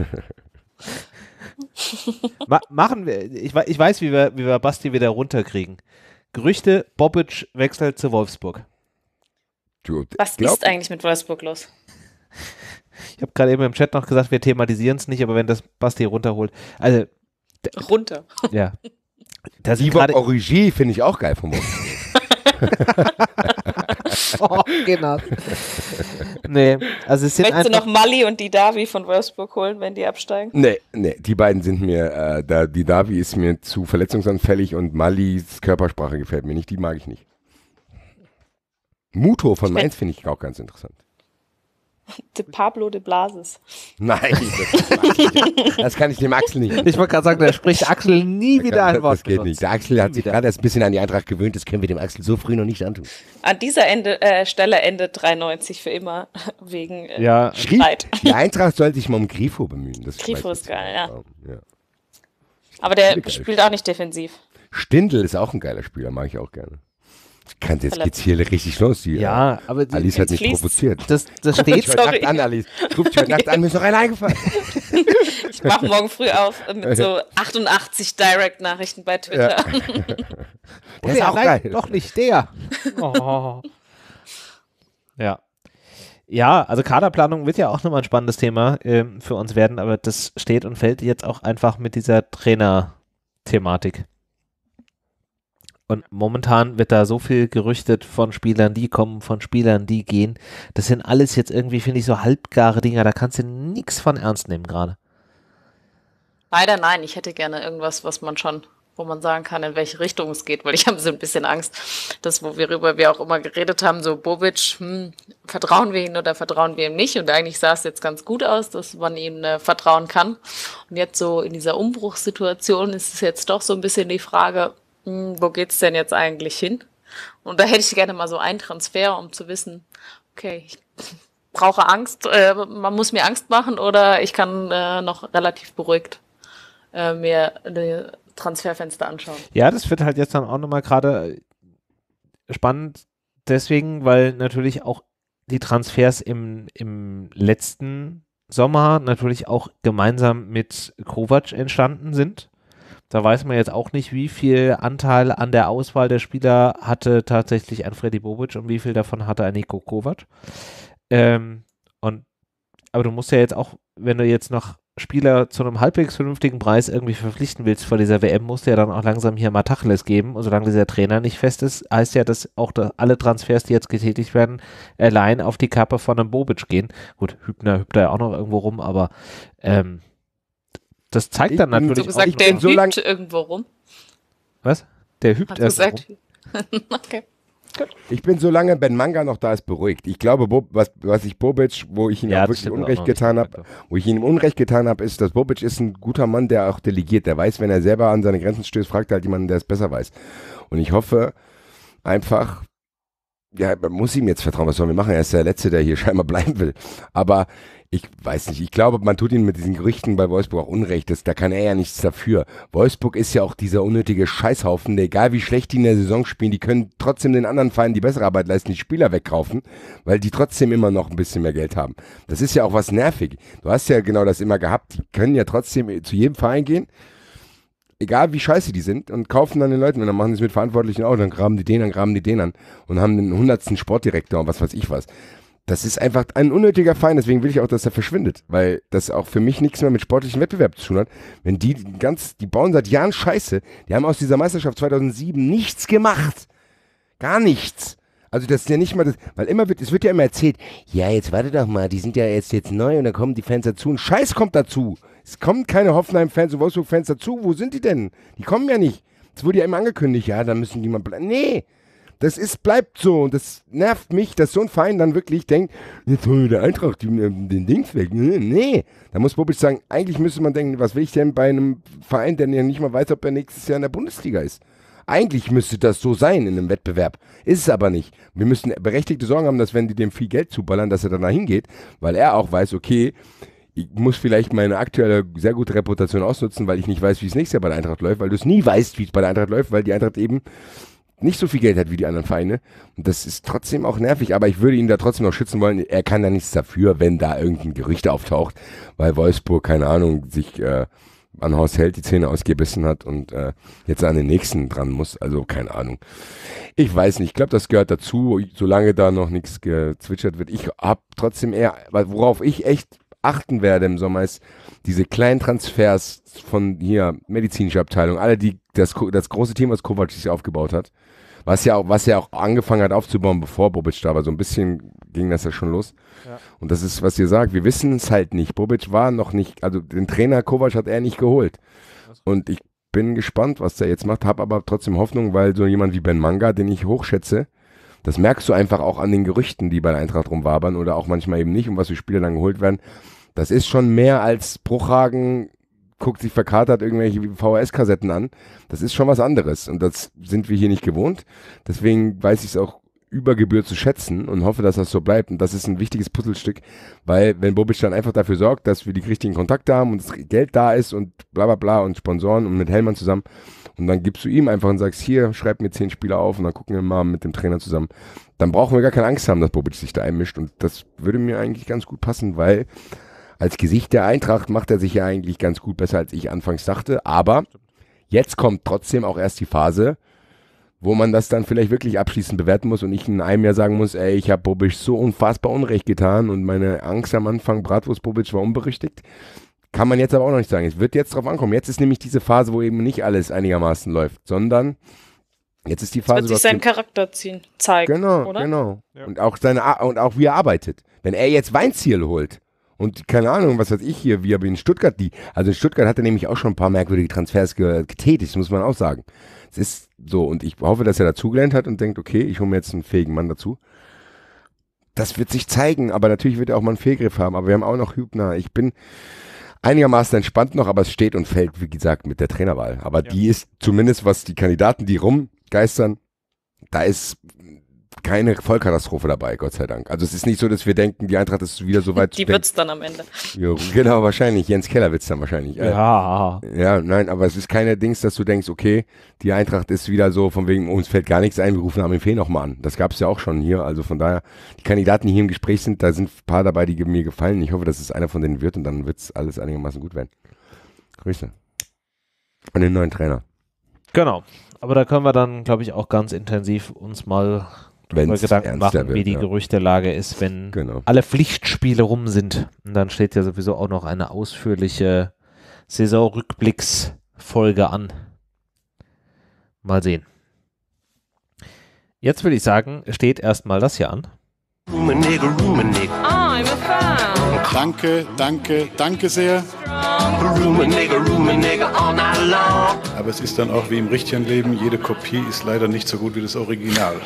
Ma machen wir. Ich, ich, weiß, wie wir, wie wir Basti wieder runterkriegen. Gerüchte, Bobic wechselt zu Wolfsburg. Was ist eigentlich mit Wolfsburg los? Ich habe gerade eben im Chat noch gesagt, wir thematisieren es nicht, aber wenn das Basti runterholt. Also, runter. Ja. Das Viva Origi finde ich auch geil vom oh, genau. Nee, also es sind Möchtest du noch Mali und die Davi von Wolfsburg holen, wenn die absteigen? Nee, nee, die beiden sind mir, äh, da, die Davi ist mir zu verletzungsanfällig und Malis Körpersprache gefällt mir nicht, die mag ich nicht. Muto von Mainz finde ich auch ganz interessant. De Pablo de Blasis. Nein, das, kann ich dem Axel nicht. Ich wollte gerade sagen, der spricht Axel nie wieder ein Wort. Das geht nicht. Der Axel hat sich gerade erst ein bisschen an die Eintracht gewöhnt, das können wir dem Axel so früh noch nicht antun. An dieser Ende, äh, Stelle endet 93 für immer wegen äh, ja. Streit. Die Eintracht sollte sich mal um Grifo bemühen. Das Grifo ist geil, ja. Genau, ja. Aber der spielt auch nicht defensiv. Stindl ist auch ein geiler Spieler, mag ich auch gerne kann jetzt geht's hier richtig los. Hier. Ja, aber die, Alice hat mich provoziert. Das, das steht heute Nacht an, Alice. Ruft heute okay. Nacht an, mir ist noch einer eingefallen. ich mache morgen früh auf äh, mit so 88 Direct-Nachrichten bei Twitter. Ja. der ist auch geil. doch nicht der. Oh. Ja. Ja, also Kaderplanung wird ja auch nochmal ein spannendes Thema ähm, für uns werden, aber das steht und fällt jetzt auch einfach mit dieser Trainer-Thematik. Und momentan wird da so viel gerüchtet von Spielern, die kommen, von Spielern, die gehen. Das sind alles jetzt irgendwie, finde ich, so halbgare Dinger. Da kannst du nichts von ernst nehmen gerade. Leider nein. Ich hätte gerne irgendwas, was man schon, wo man sagen kann, in welche Richtung es geht, weil ich habe so ein bisschen Angst, dass worüber wir auch immer geredet haben, so Bobic, hm, vertrauen wir ihm oder vertrauen wir ihm nicht? Und eigentlich sah es jetzt ganz gut aus, dass man ihm äh, vertrauen kann. Und jetzt so in dieser Umbruchssituation ist es jetzt doch so ein bisschen die Frage, hm, wo geht's denn jetzt eigentlich hin? Und da hätte ich gerne mal so einen Transfer, um zu wissen, okay, ich brauche Angst, äh, man muss mir Angst machen oder ich kann äh, noch relativ beruhigt äh, mir eine Transferfenster anschauen. Ja, das wird halt jetzt dann auch nochmal gerade spannend deswegen, weil natürlich auch die Transfers im, im letzten Sommer natürlich auch gemeinsam mit Kovac entstanden sind. Da weiß man jetzt auch nicht, wie viel Anteil an der Auswahl der Spieler hatte tatsächlich ein Freddy Bobic und wie viel davon hatte ein Niko Kovac. Ähm, und, aber du musst ja jetzt auch, wenn du jetzt noch Spieler zu einem halbwegs vernünftigen Preis irgendwie verpflichten willst vor dieser WM, musst du ja dann auch langsam hier mal Tacheles geben. Und solange dieser Trainer nicht fest ist, heißt ja, dass auch da alle Transfers, die jetzt getätigt werden, allein auf die Kappe von einem Bobic gehen. Gut, Hübner hüpft da ja auch noch irgendwo rum, aber ähm, das zeigt dann natürlich. Du gesagt, auch der so hüpft irgendwo rum. Was? Der hüpft erst. Gesagt? Rum. okay. Ich bin so lange, wenn Manga noch da ist, beruhigt. Ich glaube, Bob, was, was ich Bobic, wo ich ihm ja, wirklich Unrecht getan habe, wo ich ihm Unrecht getan habe, ist, dass Bobic ist ein guter Mann, der auch delegiert. Der weiß, wenn er selber an seine Grenzen stößt, fragt er halt jemanden, der es besser weiß. Und ich hoffe einfach, ja, man muss ihm jetzt vertrauen, was sollen wir machen? Er ist der Letzte, der hier scheinbar bleiben will. Aber ich weiß nicht, ich glaube, man tut ihm mit diesen Gerüchten bei Wolfsburg auch Unrecht. Das, da kann er ja nichts dafür. Wolfsburg ist ja auch dieser unnötige Scheißhaufen, der, egal wie schlecht die in der Saison spielen, die können trotzdem den anderen Vereinen die bessere Arbeit leisten, die Spieler wegkaufen, weil die trotzdem immer noch ein bisschen mehr Geld haben. Das ist ja auch was nervig. Du hast ja genau das immer gehabt. Die können ja trotzdem zu jedem Verein gehen egal wie scheiße die sind, und kaufen dann den Leuten, und dann machen sie es mit Verantwortlichen auch, dann graben die den an, graben die den an und haben den hundertsten Sportdirektor und was weiß ich was. Das ist einfach ein unnötiger Feind, deswegen will ich auch, dass er verschwindet, weil das auch für mich nichts mehr mit sportlichem Wettbewerb zu tun hat. Wenn die ganz, die bauen seit Jahren Scheiße, die haben aus dieser Meisterschaft 2007 nichts gemacht. Gar nichts. Also das ist ja nicht mal das, weil immer wird, es wird ja immer erzählt, ja, jetzt warte doch mal, die sind ja jetzt, jetzt neu und da kommen die Fans dazu und Scheiß kommt dazu es kommen keine Hoffenheim-Fans und Wolfsburg-Fans dazu. Wo sind die denn? Die kommen ja nicht. Es wurde ja immer angekündigt, ja, da müssen die mal bleiben. Nee, das ist, bleibt so. Und das nervt mich, dass so ein Verein dann wirklich denkt, jetzt holen wir der Eintracht äh, den Dings weg. Nee, da muss Bobic sagen, eigentlich müsste man denken, was will ich denn bei einem Verein, der ja nicht mal weiß, ob er nächstes Jahr in der Bundesliga ist. Eigentlich müsste das so sein in einem Wettbewerb. Ist es aber nicht. Wir müssen berechtigte Sorgen haben, dass wenn die dem viel Geld zuballern, dass er dann da hingeht, weil er auch weiß, okay, ich muss vielleicht meine aktuelle sehr gute Reputation ausnutzen, weil ich nicht weiß, wie es nächstes Jahr bei der Eintracht läuft, weil du es nie weißt, wie es bei der Eintracht läuft, weil die Eintracht eben nicht so viel Geld hat wie die anderen Vereine. Und das ist trotzdem auch nervig, aber ich würde ihn da trotzdem noch schützen wollen. Er kann da nichts dafür, wenn da irgendein Gerücht auftaucht, weil Wolfsburg, keine Ahnung, sich äh, an Horst Held die Zähne ausgebissen hat und äh, jetzt an den nächsten dran muss. Also keine Ahnung. Ich weiß nicht. Ich glaube, das gehört dazu, solange da noch nichts gezwitschert wird. Ich habe trotzdem eher, worauf ich echt achten werde im Sommer, ist diese kleinen Transfers von hier, medizinische Abteilung, alle die, das, das große Team, was Kovac sich aufgebaut hat, was ja auch, was ja auch angefangen hat aufzubauen, bevor Bobic da war, so ein bisschen ging das ja schon los. Ja. Und das ist, was ihr sagt, wir wissen es halt nicht. Bobic war noch nicht, also den Trainer Kovac hat er nicht geholt. Und ich bin gespannt, was der jetzt macht, habe aber trotzdem Hoffnung, weil so jemand wie Ben Manga, den ich hochschätze, das merkst du einfach auch an den Gerüchten, die bei der Eintracht rumwabern oder auch manchmal eben nicht, um was für Spieler dann geholt werden. Das ist schon mehr als Bruchhagen guckt sich verkatert irgendwelche VHS-Kassetten an. Das ist schon was anderes und das sind wir hier nicht gewohnt. Deswegen weiß ich es auch über Gebühr zu schätzen und hoffe, dass das so bleibt. Und das ist ein wichtiges Puzzlestück, weil wenn Bobic dann einfach dafür sorgt, dass wir die richtigen Kontakte haben und das Geld da ist und bla bla bla und Sponsoren und mit Hellmann zusammen und dann gibst du ihm einfach und sagst, hier, schreib mir zehn Spieler auf und dann gucken wir mal mit dem Trainer zusammen. Dann brauchen wir gar keine Angst haben, dass Bobic sich da einmischt und das würde mir eigentlich ganz gut passen, weil als Gesicht der Eintracht macht er sich ja eigentlich ganz gut, besser als ich anfangs dachte. Aber jetzt kommt trotzdem auch erst die Phase, wo man das dann vielleicht wirklich abschließend bewerten muss und ich in einem Jahr sagen muss, ey, ich habe Bobic so unfassbar Unrecht getan und meine Angst am Anfang, Bratwurst Bobic war unberüchtigt. Kann man jetzt aber auch noch nicht sagen. Es wird jetzt drauf ankommen. Jetzt ist nämlich diese Phase, wo eben nicht alles einigermaßen läuft, sondern jetzt ist die Phase, jetzt wird sich sein Charakter ziehen, zeigen. Genau, oder? genau. Ja. Und auch seine und auch wie er arbeitet. Wenn er jetzt Weinziel holt, und keine Ahnung, was weiß ich hier, wie aber in Stuttgart die. Also in Stuttgart hat er nämlich auch schon ein paar merkwürdige Transfers getätigt, muss man auch sagen. Es ist so, und ich hoffe, dass er dazugelernt hat und denkt, okay, ich hole mir jetzt einen fähigen Mann dazu. Das wird sich zeigen, aber natürlich wird er auch mal einen Fehlgriff haben. Aber wir haben auch noch Hübner. Ich bin einigermaßen entspannt noch, aber es steht und fällt, wie gesagt, mit der Trainerwahl. Aber ja. die ist zumindest, was die Kandidaten, die rumgeistern, da ist keine Vollkatastrophe dabei, Gott sei Dank. Also es ist nicht so, dass wir denken, die Eintracht ist wieder so weit. Die wird es dann am Ende. Jo, genau, wahrscheinlich. Jens Keller wird es dann wahrscheinlich. Ja. Ja, nein, aber es ist keine Dings, dass du denkst, okay, die Eintracht ist wieder so, von wegen, uns fällt gar nichts ein, wir rufen Armin Fee nochmal an. Das gab es ja auch schon hier. Also von daher, die Kandidaten, die hier im Gespräch sind, da sind ein paar dabei, die mir gefallen. Ich hoffe, dass es einer von denen wird und dann wird es alles einigermaßen gut werden. Grüße. An den neuen Trainer. Genau. Aber da können wir dann, glaube ich, auch ganz intensiv uns mal wenn es Gedanken machen, wird, wie die ja. Gerüchtelage ist, wenn genau. alle Pflichtspiele rum sind. Und dann steht ja sowieso auch noch eine ausführliche Saisonrückblicksfolge an. Mal sehen. Jetzt würde ich sagen, steht erstmal das hier an. Rumenegel, Rumenegel. Ah, I'm a fan. Danke, danke, danke sehr. Rumenegel, Rumenegel all night long. Aber es ist dann auch wie im richtigen Leben, jede Kopie ist leider nicht so gut wie das Original.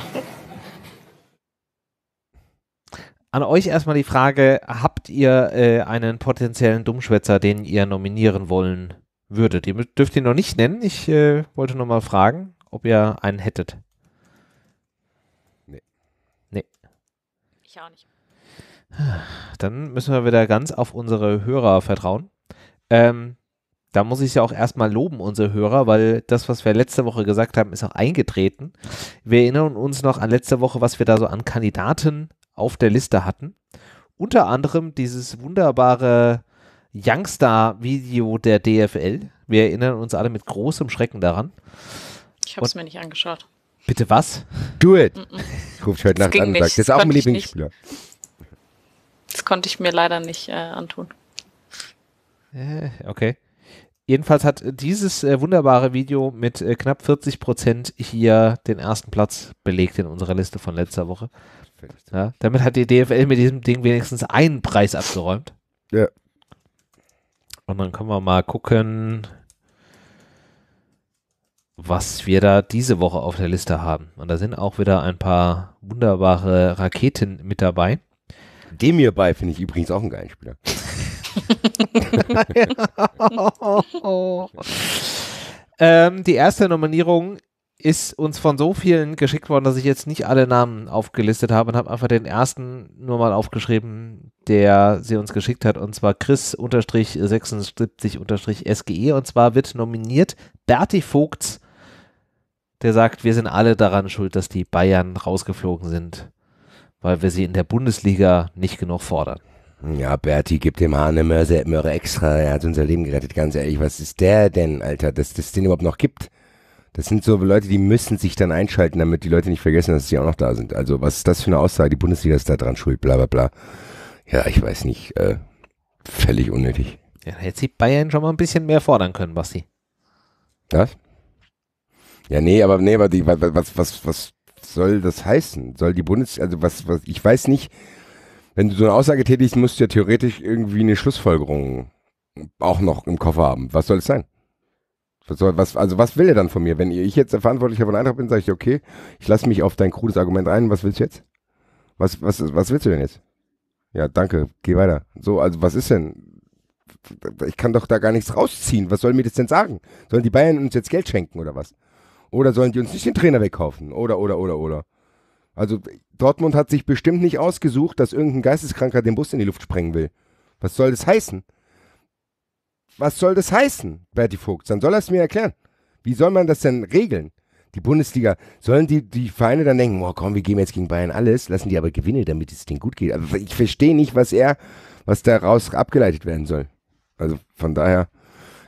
An euch erstmal die Frage, habt ihr äh, einen potenziellen Dummschwätzer, den ihr nominieren wollen würdet? Ihr dürft ihn noch nicht nennen. Ich äh, wollte nur mal fragen, ob ihr einen hättet. Nee. Nee. Ich auch nicht. Dann müssen wir wieder ganz auf unsere Hörer vertrauen. Ähm, da muss ich ja auch erstmal loben, unsere Hörer, weil das, was wir letzte Woche gesagt haben, ist auch eingetreten. Wir erinnern uns noch an letzte Woche, was wir da so an Kandidaten auf der Liste hatten. Unter anderem dieses wunderbare Youngstar-Video der DFL. Wir erinnern uns alle mit großem Schrecken daran. Ich habe es mir nicht angeschaut. Bitte was? Do it. Mm -mm. Ruft heute Nacht an und sagt, das ist auch ein Lieblingsspieler. Das konnte ich mir leider nicht äh, antun. Äh, okay. Jedenfalls hat dieses äh, wunderbare Video mit äh, knapp 40 Prozent hier den ersten Platz belegt in unserer Liste von letzter Woche. Ja, damit hat die DFL mit diesem Ding wenigstens einen Preis abgeräumt. Ja. Und dann können wir mal gucken, was wir da diese Woche auf der Liste haben. Und da sind auch wieder ein paar wunderbare Raketen mit dabei. Dem hierbei finde ich übrigens auch einen geilen Spieler. ähm, die erste Nominierung ist uns von so vielen geschickt worden, dass ich jetzt nicht alle Namen aufgelistet habe und habe einfach den ersten nur mal aufgeschrieben, der sie uns geschickt hat, und zwar Chris-76-SGE. Und zwar wird nominiert Berti Vogts, der sagt, wir sind alle daran schuld, dass die Bayern rausgeflogen sind, weil wir sie in der Bundesliga nicht genug fordern. Ja, Berti gibt dem Hahn eine Möhre, Möhre extra. Er hat unser Leben gerettet. Ganz ehrlich, was ist der denn, Alter, dass das den überhaupt noch gibt? Das sind so Leute, die müssen sich dann einschalten, damit die Leute nicht vergessen, dass sie auch noch da sind. Also, was ist das für eine Aussage? Die Bundesliga ist da dran schuld, bla, bla, bla. Ja, ich weiß nicht. Äh, völlig unnötig. Ja, hätte sie Bayern schon mal ein bisschen mehr fordern können, Basti. Was? Ja, nee, aber, nee, aber die, was, was, was soll das heißen? Soll die Bundesliga, also was, was, ich weiß nicht, wenn du so eine Aussage tätigst, musst du ja theoretisch irgendwie eine Schlussfolgerung auch noch im Koffer haben. Was soll es sein? Was soll, was, also was will er dann von mir? Wenn ich jetzt der Verantwortliche von Eintracht bin, sage ich, okay, ich lasse mich auf dein krudes Argument ein. Was willst du jetzt? Was, was, was willst du denn jetzt? Ja, danke, geh weiter. So, also was ist denn? Ich kann doch da gar nichts rausziehen. Was soll mir das denn sagen? Sollen die Bayern uns jetzt Geld schenken oder was? Oder sollen die uns nicht den Trainer wegkaufen? Oder, oder, oder, oder. Also Dortmund hat sich bestimmt nicht ausgesucht, dass irgendein Geisteskranker den Bus in die Luft sprengen will. Was soll das heißen? Was soll das heißen, Berti Vogt? Dann soll er es mir erklären. Wie soll man das denn regeln? Die Bundesliga, sollen die, die Vereine dann denken, oh komm, wir geben jetzt gegen Bayern alles, lassen die aber gewinnen, damit es denen gut geht. Also ich verstehe nicht, was er, was daraus abgeleitet werden soll. Also von daher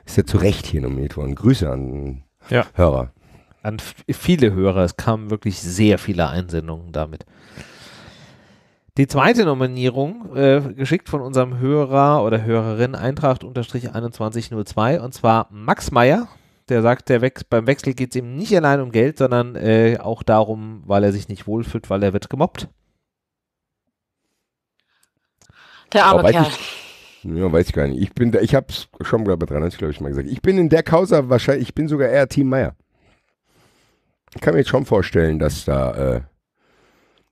ist er zu Recht hier nominiert worden. Grüße an ja. Hörer an viele Hörer. Es kamen wirklich sehr viele Einsendungen damit. Die zweite Nominierung, äh, geschickt von unserem Hörer oder Hörerin Eintracht-2102, und zwar Max Meyer. Der sagt, der Wex beim Wechsel geht es ihm nicht allein um Geld, sondern äh, auch darum, weil er sich nicht wohlfühlt, weil er wird gemobbt. Der arme Kerl. Ja, weiß ich gar nicht. Ich bin, da, ich habe es schon glaube ich, 93, glaube ich, mal gesagt. Ich bin in der Causa wahrscheinlich, ich bin sogar eher Team Meier. Ich kann mir jetzt schon vorstellen, dass da, äh,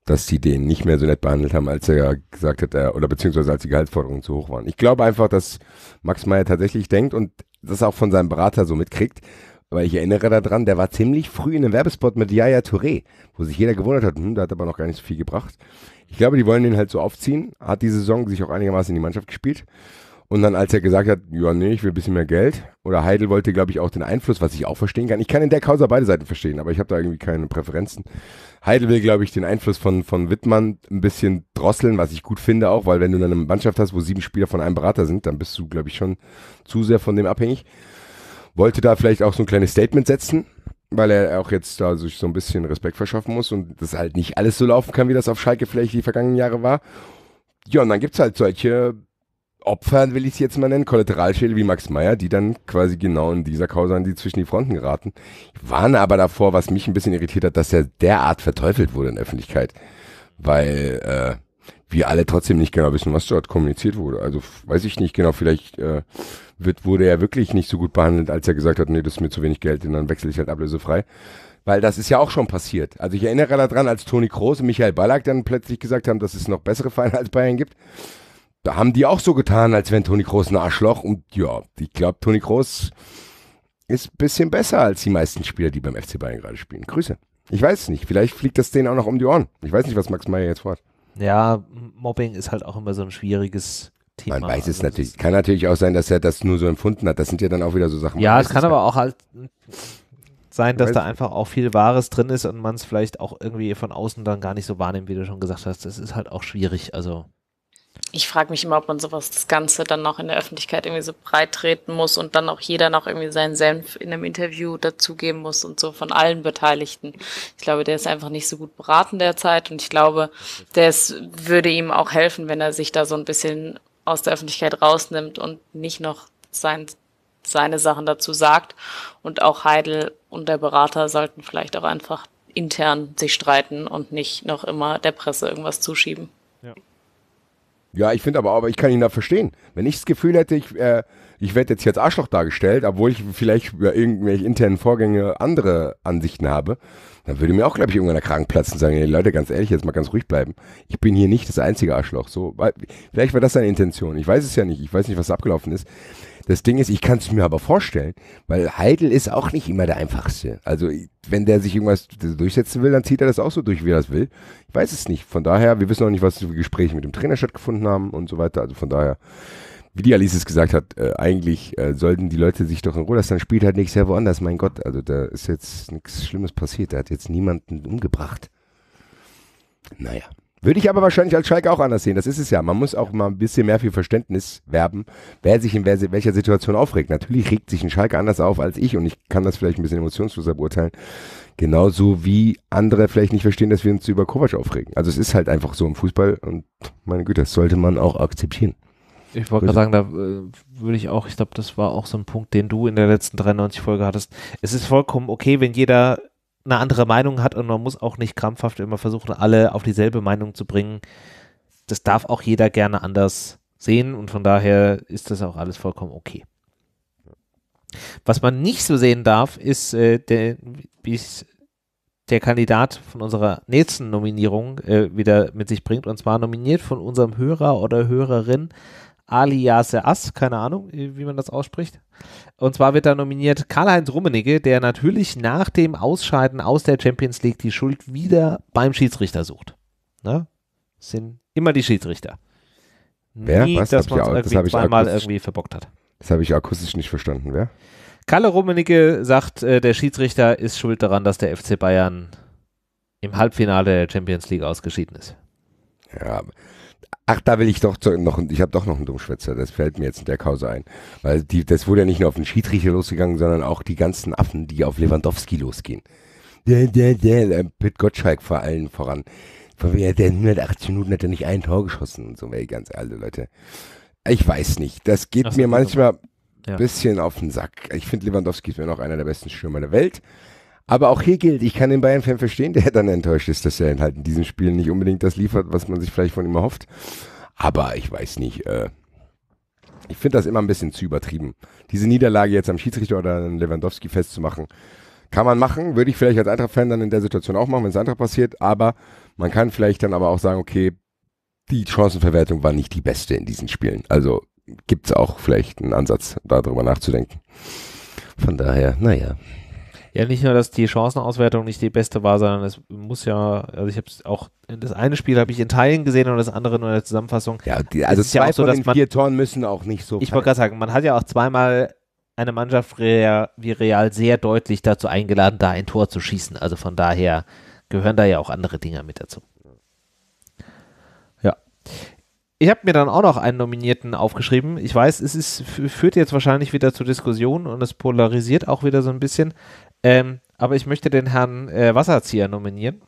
dass die den nicht mehr so nett behandelt haben, als er ja gesagt hat, äh, oder beziehungsweise als die Gehaltsforderungen zu hoch waren. Ich glaube einfach, dass Max Meyer tatsächlich denkt und das auch von seinem Berater so mitkriegt, weil ich erinnere daran, der war ziemlich früh in einem Werbespot mit Yaya Touré, wo sich jeder gewundert hat, hm, da hat aber noch gar nicht so viel gebracht. Ich glaube, die wollen den halt so aufziehen, hat die Saison sich auch einigermaßen in die Mannschaft gespielt und dann, als er gesagt hat, ja, nee, ich will ein bisschen mehr Geld, oder Heidel wollte, glaube ich, auch den Einfluss, was ich auch verstehen kann. Ich kann in der Deckhauser beide Seiten verstehen, aber ich habe da irgendwie keine Präferenzen. Heidel will, glaube ich, den Einfluss von, von Wittmann ein bisschen drosseln, was ich gut finde auch, weil wenn du dann eine Mannschaft hast, wo sieben Spieler von einem Berater sind, dann bist du, glaube ich, schon zu sehr von dem abhängig. Wollte da vielleicht auch so ein kleines Statement setzen, weil er auch jetzt da sich so ein bisschen Respekt verschaffen muss und das halt nicht alles so laufen kann, wie das auf Schalke vielleicht die vergangenen Jahre war. Ja, und dann gibt es halt solche Opfern will ich es jetzt mal nennen, Kollateralschädel wie Max Meyer, die dann quasi genau in dieser Kause an die zwischen die Fronten geraten. Ich warne aber davor, was mich ein bisschen irritiert hat, dass er derart verteufelt wurde in der Öffentlichkeit, weil äh, wir alle trotzdem nicht genau wissen, was dort kommuniziert wurde. Also weiß ich nicht genau, vielleicht äh, wird, wurde er wirklich nicht so gut behandelt, als er gesagt hat, nee, das ist mir zu wenig Geld und dann wechsle ich halt ablösefrei. Weil das ist ja auch schon passiert. Also ich erinnere daran, als Toni Kroos und Michael Ballack dann plötzlich gesagt haben, dass es noch bessere Vereine als Bayern gibt da haben die auch so getan, als wenn Toni Kroos ein Arschloch und ja, ich glaube, Toni Kroos ist ein bisschen besser als die meisten Spieler, die beim FC Bayern gerade spielen. Grüße. Ich weiß es nicht. Vielleicht fliegt das denen auch noch um die Ohren. Ich weiß nicht, was Max Meyer jetzt vorhat. Ja, Mobbing ist halt auch immer so ein schwieriges Thema. Man weiß es also natürlich. Kann natürlich auch sein, dass er das nur so empfunden hat. Das sind ja dann auch wieder so Sachen. Ja, es kann aber auch halt sein, dass da einfach auch viel Wahres drin ist und man es vielleicht auch irgendwie von außen dann gar nicht so wahrnimmt, wie du schon gesagt hast. Das ist halt auch schwierig. Also ich frage mich immer, ob man sowas, das Ganze dann noch in der Öffentlichkeit irgendwie so breit treten muss und dann auch jeder noch irgendwie seinen Senf in einem Interview dazugeben muss und so von allen Beteiligten. Ich glaube, der ist einfach nicht so gut beraten derzeit und ich glaube, das würde ihm auch helfen, wenn er sich da so ein bisschen aus der Öffentlichkeit rausnimmt und nicht noch sein, seine Sachen dazu sagt. Und auch Heidel und der Berater sollten vielleicht auch einfach intern sich streiten und nicht noch immer der Presse irgendwas zuschieben. Ja. Ja, ich finde aber, aber ich kann ihn da verstehen. Wenn ich das Gefühl hätte, ich, äh, ich werde jetzt als Arschloch dargestellt, obwohl ich vielleicht über irgendwelche internen Vorgänge andere Ansichten habe, dann würde mir auch, glaube ich, irgendeiner der platzen und sagen, hey, Leute, ganz ehrlich, jetzt mal ganz ruhig bleiben. Ich bin hier nicht das einzige Arschloch. So, vielleicht war das seine Intention. Ich weiß es ja nicht. Ich weiß nicht, was abgelaufen ist. Das Ding ist, ich kann es mir aber vorstellen, weil Heidel ist auch nicht immer der einfachste. Also wenn der sich irgendwas durchsetzen will, dann zieht er das auch so durch, wie er das will. Ich weiß es nicht. Von daher, wir wissen auch nicht, was für Gespräche mit dem Trainer stattgefunden haben und so weiter. Also von daher, wie die Alice es gesagt hat, äh, eigentlich äh, sollten die Leute sich doch in Ruhe lassen. Dann spielt halt nichts Jahr woanders. Mein Gott, also da ist jetzt nichts Schlimmes passiert. Da hat jetzt niemanden umgebracht. Naja. Würde ich aber wahrscheinlich als Schalke auch anders sehen. Das ist es ja. Man muss auch mal ein bisschen mehr für Verständnis werben, wer sich in welcher Situation aufregt. Natürlich regt sich ein Schalke anders auf als ich und ich kann das vielleicht ein bisschen emotionsloser beurteilen. Genauso wie andere vielleicht nicht verstehen, dass wir uns über Kovac aufregen. Also es ist halt einfach so im Fußball und meine Güte, das sollte man auch akzeptieren. Ich wollte gerade sagen, da äh, würde ich auch, ich glaube, das war auch so ein Punkt, den du in der letzten 93-Folge hattest. Es ist vollkommen okay, wenn jeder eine andere Meinung hat und man muss auch nicht krampfhaft immer versuchen, alle auf dieselbe Meinung zu bringen. Das darf auch jeder gerne anders sehen und von daher ist das auch alles vollkommen okay. Was man nicht so sehen darf, ist äh, der, der Kandidat von unserer nächsten Nominierung äh, wieder mit sich bringt. Und zwar nominiert von unserem Hörer oder Hörerin Ali Yasser As, keine Ahnung, äh, wie man das ausspricht. Und zwar wird da nominiert Karl-Heinz Rummenigge, der natürlich nach dem Ausscheiden aus der Champions League die Schuld wieder beim Schiedsrichter sucht. Ne? Das sind immer die Schiedsrichter. Wer? Nie, Was? dass man es irgendwie zweimal irgendwie verbockt hat. Das habe ich akustisch nicht verstanden, wer? Kalle Rummenigge sagt, äh, der Schiedsrichter ist schuld daran, dass der FC Bayern im Halbfinale der Champions League ausgeschieden ist. Ja, ach, da will ich doch noch, ich habe doch noch einen Dummschwätzer, das fällt mir jetzt in der Kause ein. Weil die, das wurde ja nicht nur auf den Schiedsrichter losgegangen, sondern auch die ganzen Affen, die auf Lewandowski losgehen. Der, der, der, äh, Pit Gottschalk vor allen voran. Der, der 118 Minuten hat er nicht ein Tor geschossen und so, ey, ganz alte Leute. Ich weiß nicht, das geht das mir manchmal ein ja. bisschen auf den Sack. Ich finde Lewandowski ist mir noch einer der besten Stürmer der Welt. Aber auch hier gilt, ich kann den Bayern-Fan verstehen, der dann enttäuscht ist, dass er halt in diesen Spielen nicht unbedingt das liefert, was man sich vielleicht von ihm erhofft. Aber ich weiß nicht, äh, ich finde das immer ein bisschen zu übertrieben. Diese Niederlage jetzt am Schiedsrichter oder an Lewandowski festzumachen, kann man machen, würde ich vielleicht als Eintracht-Fan dann in der Situation auch machen, wenn es Eintracht passiert, aber man kann vielleicht dann aber auch sagen, okay, die Chancenverwertung war nicht die beste in diesen Spielen. Also gibt es auch vielleicht einen Ansatz, darüber nachzudenken. Von daher, naja. Ja, nicht nur, dass die Chancenauswertung nicht die beste war, sondern es muss ja, also ich habe auch, das eine Spiel habe ich in Teilen gesehen und das andere nur in der Zusammenfassung. Ja, die, also zwei ja auch so, von den man, vier Toren müssen auch nicht so. Ich wollte gerade sagen, man hat ja auch zweimal eine Mannschaft wie Real sehr deutlich dazu eingeladen, da ein Tor zu schießen. Also von daher gehören da ja auch andere Dinge mit dazu. Ja. Ich habe mir dann auch noch einen Nominierten aufgeschrieben. Ich weiß, es ist, führt jetzt wahrscheinlich wieder zu Diskussionen und es polarisiert auch wieder so ein bisschen. Ähm, aber ich möchte den Herrn äh, Wasserzieher nominieren,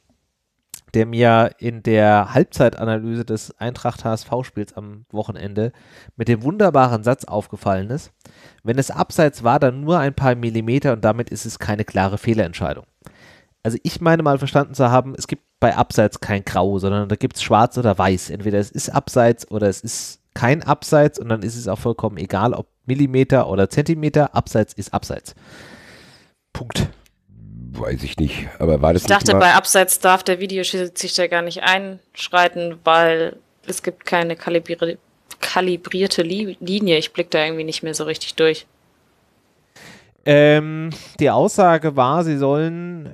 der mir in der Halbzeitanalyse des Eintracht HSV-Spiels am Wochenende mit dem wunderbaren Satz aufgefallen ist. Wenn es abseits war, dann nur ein paar Millimeter und damit ist es keine klare Fehlerentscheidung. Also ich meine mal verstanden zu haben, es gibt bei Abseits kein Grau, sondern da gibt es Schwarz oder Weiß. Entweder es ist Abseits oder es ist kein Abseits und dann ist es auch vollkommen egal, ob Millimeter oder Zentimeter, Abseits ist Abseits. Punkt. Weiß ich nicht, aber war das Ich dachte, bei Abseits darf der Videoschiedsrichter gar nicht einschreiten, weil es gibt keine kalibrierte, kalibrierte Linie. Ich blicke da irgendwie nicht mehr so richtig durch. Ähm, die Aussage war, sie sollen.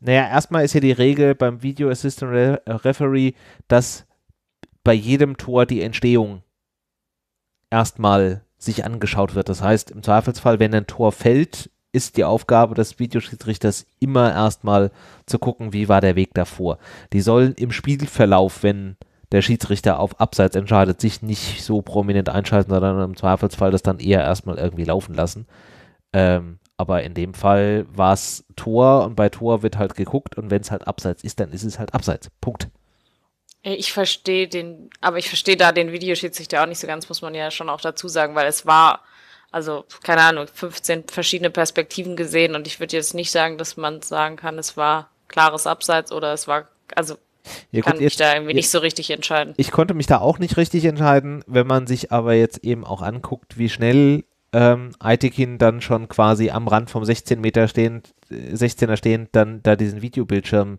Naja, erstmal ist ja die Regel beim Video Assistant Re Referee, dass bei jedem Tor die Entstehung erstmal sich angeschaut wird. Das heißt, im Zweifelsfall, wenn ein Tor fällt, ist die Aufgabe des Videoschiedsrichters immer erstmal zu gucken, wie war der Weg davor. Die sollen im Spielverlauf, wenn der Schiedsrichter auf Abseits entscheidet, sich nicht so prominent einschalten, sondern im Zweifelsfall das dann eher erstmal irgendwie laufen lassen. Ähm, aber in dem Fall war es Tor und bei Tor wird halt geguckt und wenn es halt Abseits ist, dann ist es halt Abseits. Punkt. Äh, ich verstehe den, aber ich verstehe da den Videoschiedsrichter auch nicht so ganz, muss man ja schon auch dazu sagen, weil es war also keine Ahnung, 15 verschiedene Perspektiven gesehen und ich würde jetzt nicht sagen, dass man sagen kann, es war klares Abseits oder es war, also ja, gut, kann jetzt, mich da irgendwie jetzt, nicht so richtig entscheiden. Ich konnte mich da auch nicht richtig entscheiden, wenn man sich aber jetzt eben auch anguckt, wie schnell ähm, dann schon quasi am Rand vom 16 Meter stehend, 16er äh, stehend, dann da diesen Videobildschirm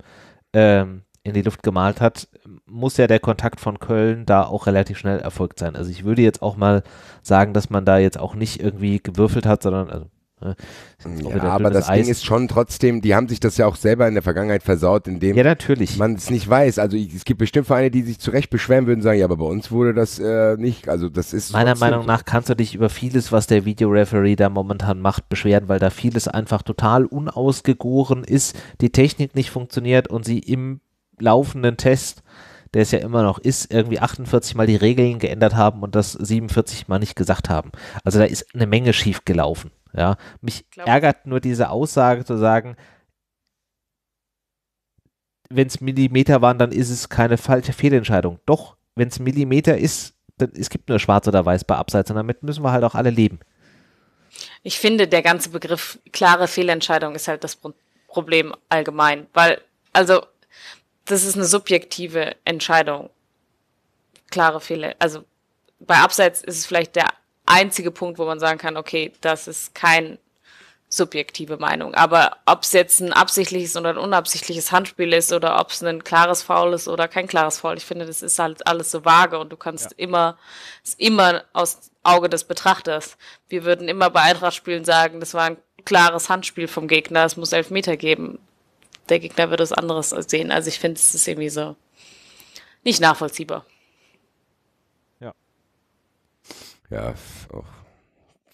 ähm, in die Luft gemalt hat, muss ja der Kontakt von Köln da auch relativ schnell erfolgt sein. Also ich würde jetzt auch mal sagen, dass man da jetzt auch nicht irgendwie gewürfelt hat, sondern also ne, ja, aber das Eis. Ding ist schon trotzdem, die haben sich das ja auch selber in der Vergangenheit versaut, indem ja, man es nicht weiß. Also es gibt bestimmt Vereine, die sich zu Recht beschweren würden sagen, ja, aber bei uns wurde das äh, nicht. Also das ist. Meiner Meinung nach kannst du dich über vieles, was der Videoreferee da momentan macht, beschweren, weil da vieles einfach total unausgegoren ist, die Technik nicht funktioniert und sie im laufenden Test, der es ja immer noch ist, irgendwie 48 Mal die Regeln geändert haben und das 47 Mal nicht gesagt haben. Also da ist eine Menge schief gelaufen. Ja. Mich ärgert nur diese Aussage zu sagen, wenn es Millimeter waren, dann ist es keine falsche Fehlentscheidung. Doch, wenn es Millimeter ist, dann es gibt nur schwarz oder weiß bei Abseits und damit müssen wir halt auch alle leben. Ich finde, der ganze Begriff klare Fehlentscheidung ist halt das Problem allgemein, weil, also das ist eine subjektive Entscheidung. Klare Fehler. Also bei Abseits ist es vielleicht der einzige Punkt, wo man sagen kann, okay, das ist kein subjektive Meinung. Aber ob es jetzt ein absichtliches oder ein unabsichtliches Handspiel ist oder ob es ein klares Foul ist oder kein klares Foul, ich finde, das ist halt alles so vage und du kannst ja. immer, immer aus Auge des Betrachters. Wir würden immer bei eintracht Eintrachtspielen sagen, das war ein klares Handspiel vom Gegner, es muss Elfmeter geben der Gegner würde es anderes sehen. Also ich finde, es ist irgendwie so nicht nachvollziehbar. Ja. Ja, auch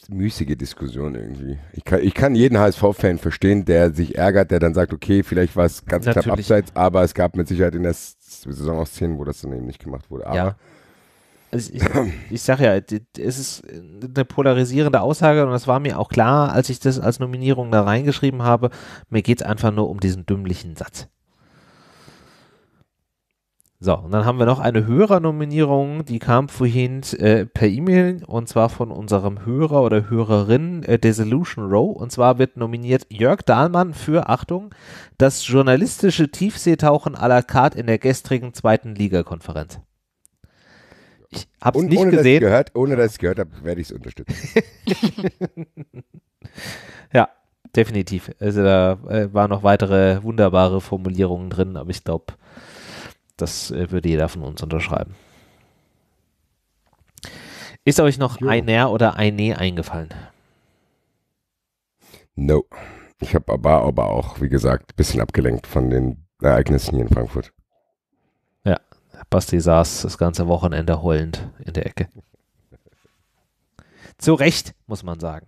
müßige Diskussion irgendwie. Ich kann, ich kann jeden HSV-Fan verstehen, der sich ärgert, der dann sagt, okay, vielleicht war es ganz Natürlich. knapp abseits, aber es gab mit Sicherheit in der Saison auch Szenen, wo das dann eben nicht gemacht wurde. Aber ja. Also ich, ich sage ja, es ist eine polarisierende Aussage und das war mir auch klar, als ich das als Nominierung da reingeschrieben habe. Mir geht es einfach nur um diesen dümmlichen Satz. So, und dann haben wir noch eine Hörernominierung, die kam vorhin äh, per E-Mail und zwar von unserem Hörer oder Hörerin äh, Desolution Row. Und zwar wird nominiert Jörg Dahlmann für, Achtung, das journalistische Tiefseetauchen à la carte in der gestrigen zweiten Liga-Konferenz. Ich habe es nicht ohne gesehen. Das gehört, ohne dass ich es gehört habe, werde ich es unterstützen. ja, definitiv. Also da äh, waren noch weitere wunderbare Formulierungen drin, aber ich glaube, das äh, würde jeder von uns unterschreiben. Ist euch noch jo. Einer oder ein Ne eingefallen? No. Ich habe aber, aber auch, wie gesagt, ein bisschen abgelenkt von den Ereignissen hier in Frankfurt. Basti saß das ganze Wochenende heulend in der Ecke. Zu Recht, muss man sagen.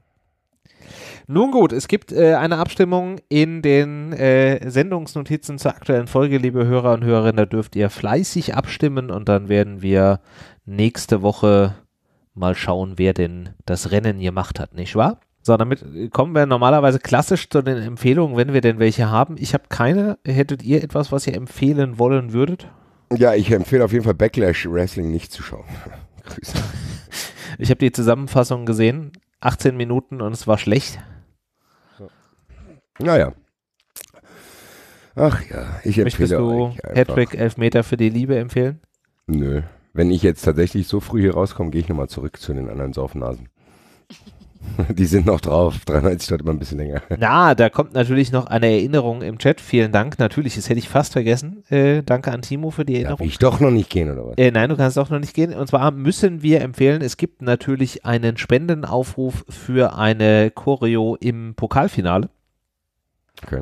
Nun gut, es gibt äh, eine Abstimmung in den äh, Sendungsnotizen zur aktuellen Folge, liebe Hörer und Hörerinnen. Da dürft ihr fleißig abstimmen und dann werden wir nächste Woche mal schauen, wer denn das Rennen gemacht hat, nicht wahr? So, damit äh, kommen wir normalerweise klassisch zu den Empfehlungen, wenn wir denn welche haben. Ich habe keine. Hättet ihr etwas, was ihr empfehlen wollen würdet? Ja, ich empfehle auf jeden Fall Backlash Wrestling nicht zu schauen. Grüße. Ich habe die Zusammenfassung gesehen, 18 Minuten und es war schlecht. Naja. Ach ja, ich empfehle Möchtest du Hattrick Elfmeter für die Liebe empfehlen? Nö. Wenn ich jetzt tatsächlich so früh hier rauskomme, gehe ich nochmal zurück zu den anderen Saufnasen. Die sind noch drauf. 93 dauert immer ein bisschen länger. Na, da kommt natürlich noch eine Erinnerung im Chat. Vielen Dank. Natürlich, das hätte ich fast vergessen. Äh, danke an Timo für die Erinnerung. Darf ich doch noch nicht gehen, oder was? Äh, nein, du kannst doch noch nicht gehen. Und zwar müssen wir empfehlen, es gibt natürlich einen Spendenaufruf für eine Choreo im Pokalfinale. Okay.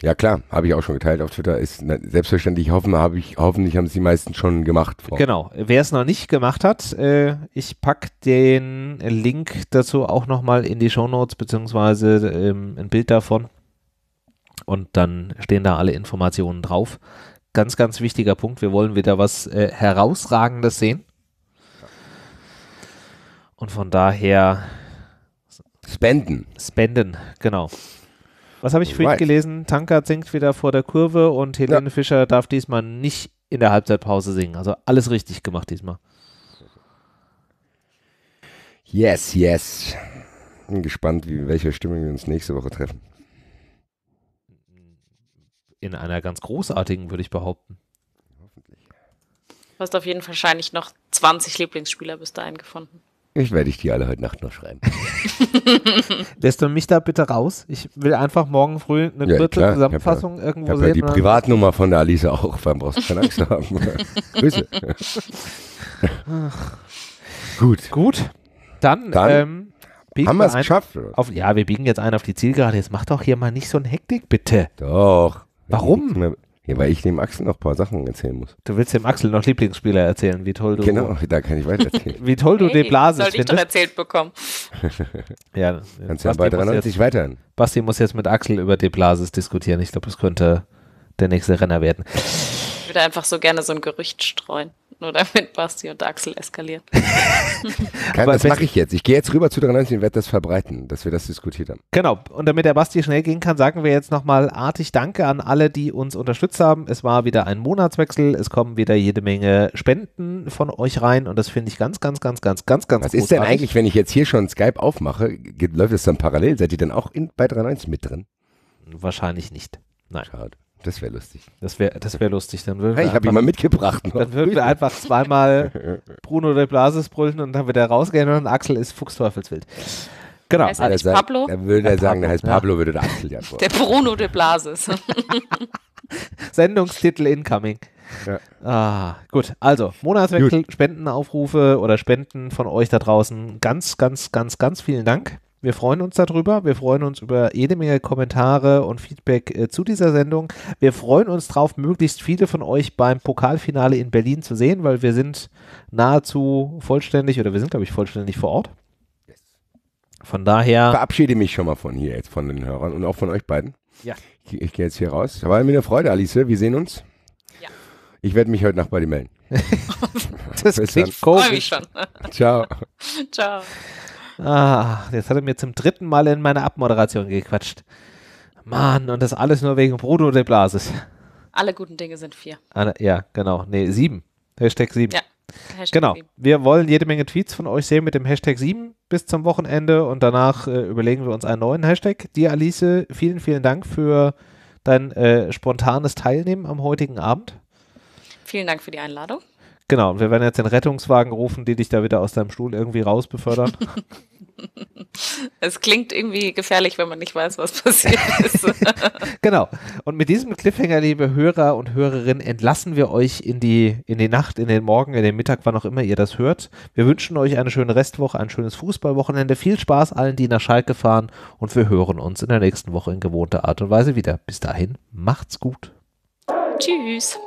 Ja klar, habe ich auch schon geteilt auf Twitter. Ist ne, selbstverständlich hoffen, hab ich, hoffentlich haben es die meisten schon gemacht. Vor. Genau. Wer es noch nicht gemacht hat, äh, ich packe den Link dazu auch nochmal in die Show Notes beziehungsweise ähm, ein Bild davon. Und dann stehen da alle Informationen drauf. Ganz, ganz wichtiger Punkt. Wir wollen wieder was äh, Herausragendes sehen. Und von daher. Spenden. Spenden, genau. Was habe ich vorhin right. gelesen? Tanker singt wieder vor der Kurve und Helene ja. Fischer darf diesmal nicht in der Halbzeitpause singen. Also alles richtig gemacht diesmal. Yes, yes. Bin gespannt, wie, in welcher Stimmung wir uns nächste Woche treffen. In einer ganz großartigen, würde ich behaupten. Hoffentlich. Du hast auf jeden Fall wahrscheinlich noch 20 Lieblingsspieler bis dahin gefunden. Ich werde ich die alle heute Nacht noch schreiben. Lässt du mich da bitte raus? Ich will einfach morgen früh eine ja, kurze klar. Zusammenfassung ja, irgendwo sehen. Ich habe ja die Privatnummer von der Alisa auch, beim brauchst du keine Angst haben. Grüße. Gut. Gut. Dann, Dann ähm, haben wir es geschafft. Auf, ja, wir biegen jetzt ein auf die Zielgerade. Jetzt mach doch hier mal nicht so ein Hektik, bitte. Doch. Warum? Ne? Ja, weil ich dem Axel noch ein paar Sachen erzählen muss. Du willst dem Axel noch Lieblingsspieler erzählen, wie toll du. Genau, da kann ich weiter erzählen. wie toll du hey, den Blasis soll findest. ich doch erzählt bekommen. ja, kannst ja bei 93 weiter. Basti muss jetzt mit Axel über die Blasis diskutieren. Ich glaube, es könnte der nächste Renner werden. Ich würde einfach so gerne so ein Gerücht streuen nur damit Basti und Axel eskalieren. Nein, das mache ich jetzt. Ich gehe jetzt rüber zu 93 und werde das verbreiten, dass wir das diskutiert haben. Genau. Und damit der Basti schnell gehen kann, sagen wir jetzt nochmal artig Danke an alle, die uns unterstützt haben. Es war wieder ein Monatswechsel. Es kommen wieder jede Menge Spenden von euch rein. Und das finde ich ganz, ganz, ganz, ganz, ganz, ganz Was großartig. ist denn eigentlich, wenn ich jetzt hier schon Skype aufmache? Läuft es dann parallel? Seid ihr dann auch in, bei 93 mit drin? Wahrscheinlich nicht. Nein. Schade. Das wäre lustig. Das wäre das wär lustig. Dann würden hey, ich habe ihn mal mitgebracht. Noch. Dann würden wir einfach zweimal Bruno de Blasis brüllen und dann wird er rausgehen und Axel ist fuchsteufelswild. Genau. Heißt er nicht also, Pablo? Dann würde er sagen, der heißt Pablo, ja. würde der Axel ja Der Bruno de Blasis. Sendungstitel incoming. Ja. Ah, gut, also Monatswechsel, gut. Spendenaufrufe oder Spenden von euch da draußen. Ganz, ganz, ganz, ganz vielen Dank. Wir freuen uns darüber. Wir freuen uns über jede Menge Kommentare und Feedback äh, zu dieser Sendung. Wir freuen uns drauf, möglichst viele von euch beim Pokalfinale in Berlin zu sehen, weil wir sind nahezu vollständig oder wir sind, glaube ich, vollständig vor Ort. Von daher. Ich Verabschiede mich schon mal von hier jetzt, von den Hörern und auch von euch beiden. Ja. Ich, ich gehe jetzt hier raus. Es War mir eine Freude, Alice. Wir sehen uns. Ja. Ich werde mich heute Nacht bei dir melden. das Bis klingt dann. komisch. Freue mich schon. Ciao. Ciao. Ah, jetzt hat er mir zum dritten Mal in meiner Abmoderation gequatscht. Mann, und das alles nur wegen Bruno de Blasis. Alle guten Dinge sind vier. Ah, ne, ja, genau. Nee, sieben. Hashtag sieben. Ja. Hashtag genau. 7. Wir wollen jede Menge Tweets von euch sehen mit dem Hashtag sieben bis zum Wochenende und danach äh, überlegen wir uns einen neuen Hashtag. Dir, Alice, vielen, vielen Dank für dein äh, spontanes Teilnehmen am heutigen Abend. Vielen Dank für die Einladung. Genau, und wir werden jetzt den Rettungswagen rufen, die dich da wieder aus deinem Stuhl irgendwie rausbefördern. Es klingt irgendwie gefährlich, wenn man nicht weiß, was passiert ist. genau. Und mit diesem Cliffhanger, liebe Hörer und Hörerinnen, entlassen wir euch in die, in die Nacht, in den Morgen, in den Mittag, wann auch immer ihr das hört. Wir wünschen euch eine schöne Restwoche, ein schönes Fußballwochenende. Viel Spaß allen, die nach Schalke fahren. Und wir hören uns in der nächsten Woche in gewohnter Art und Weise wieder. Bis dahin, macht's gut. Tschüss.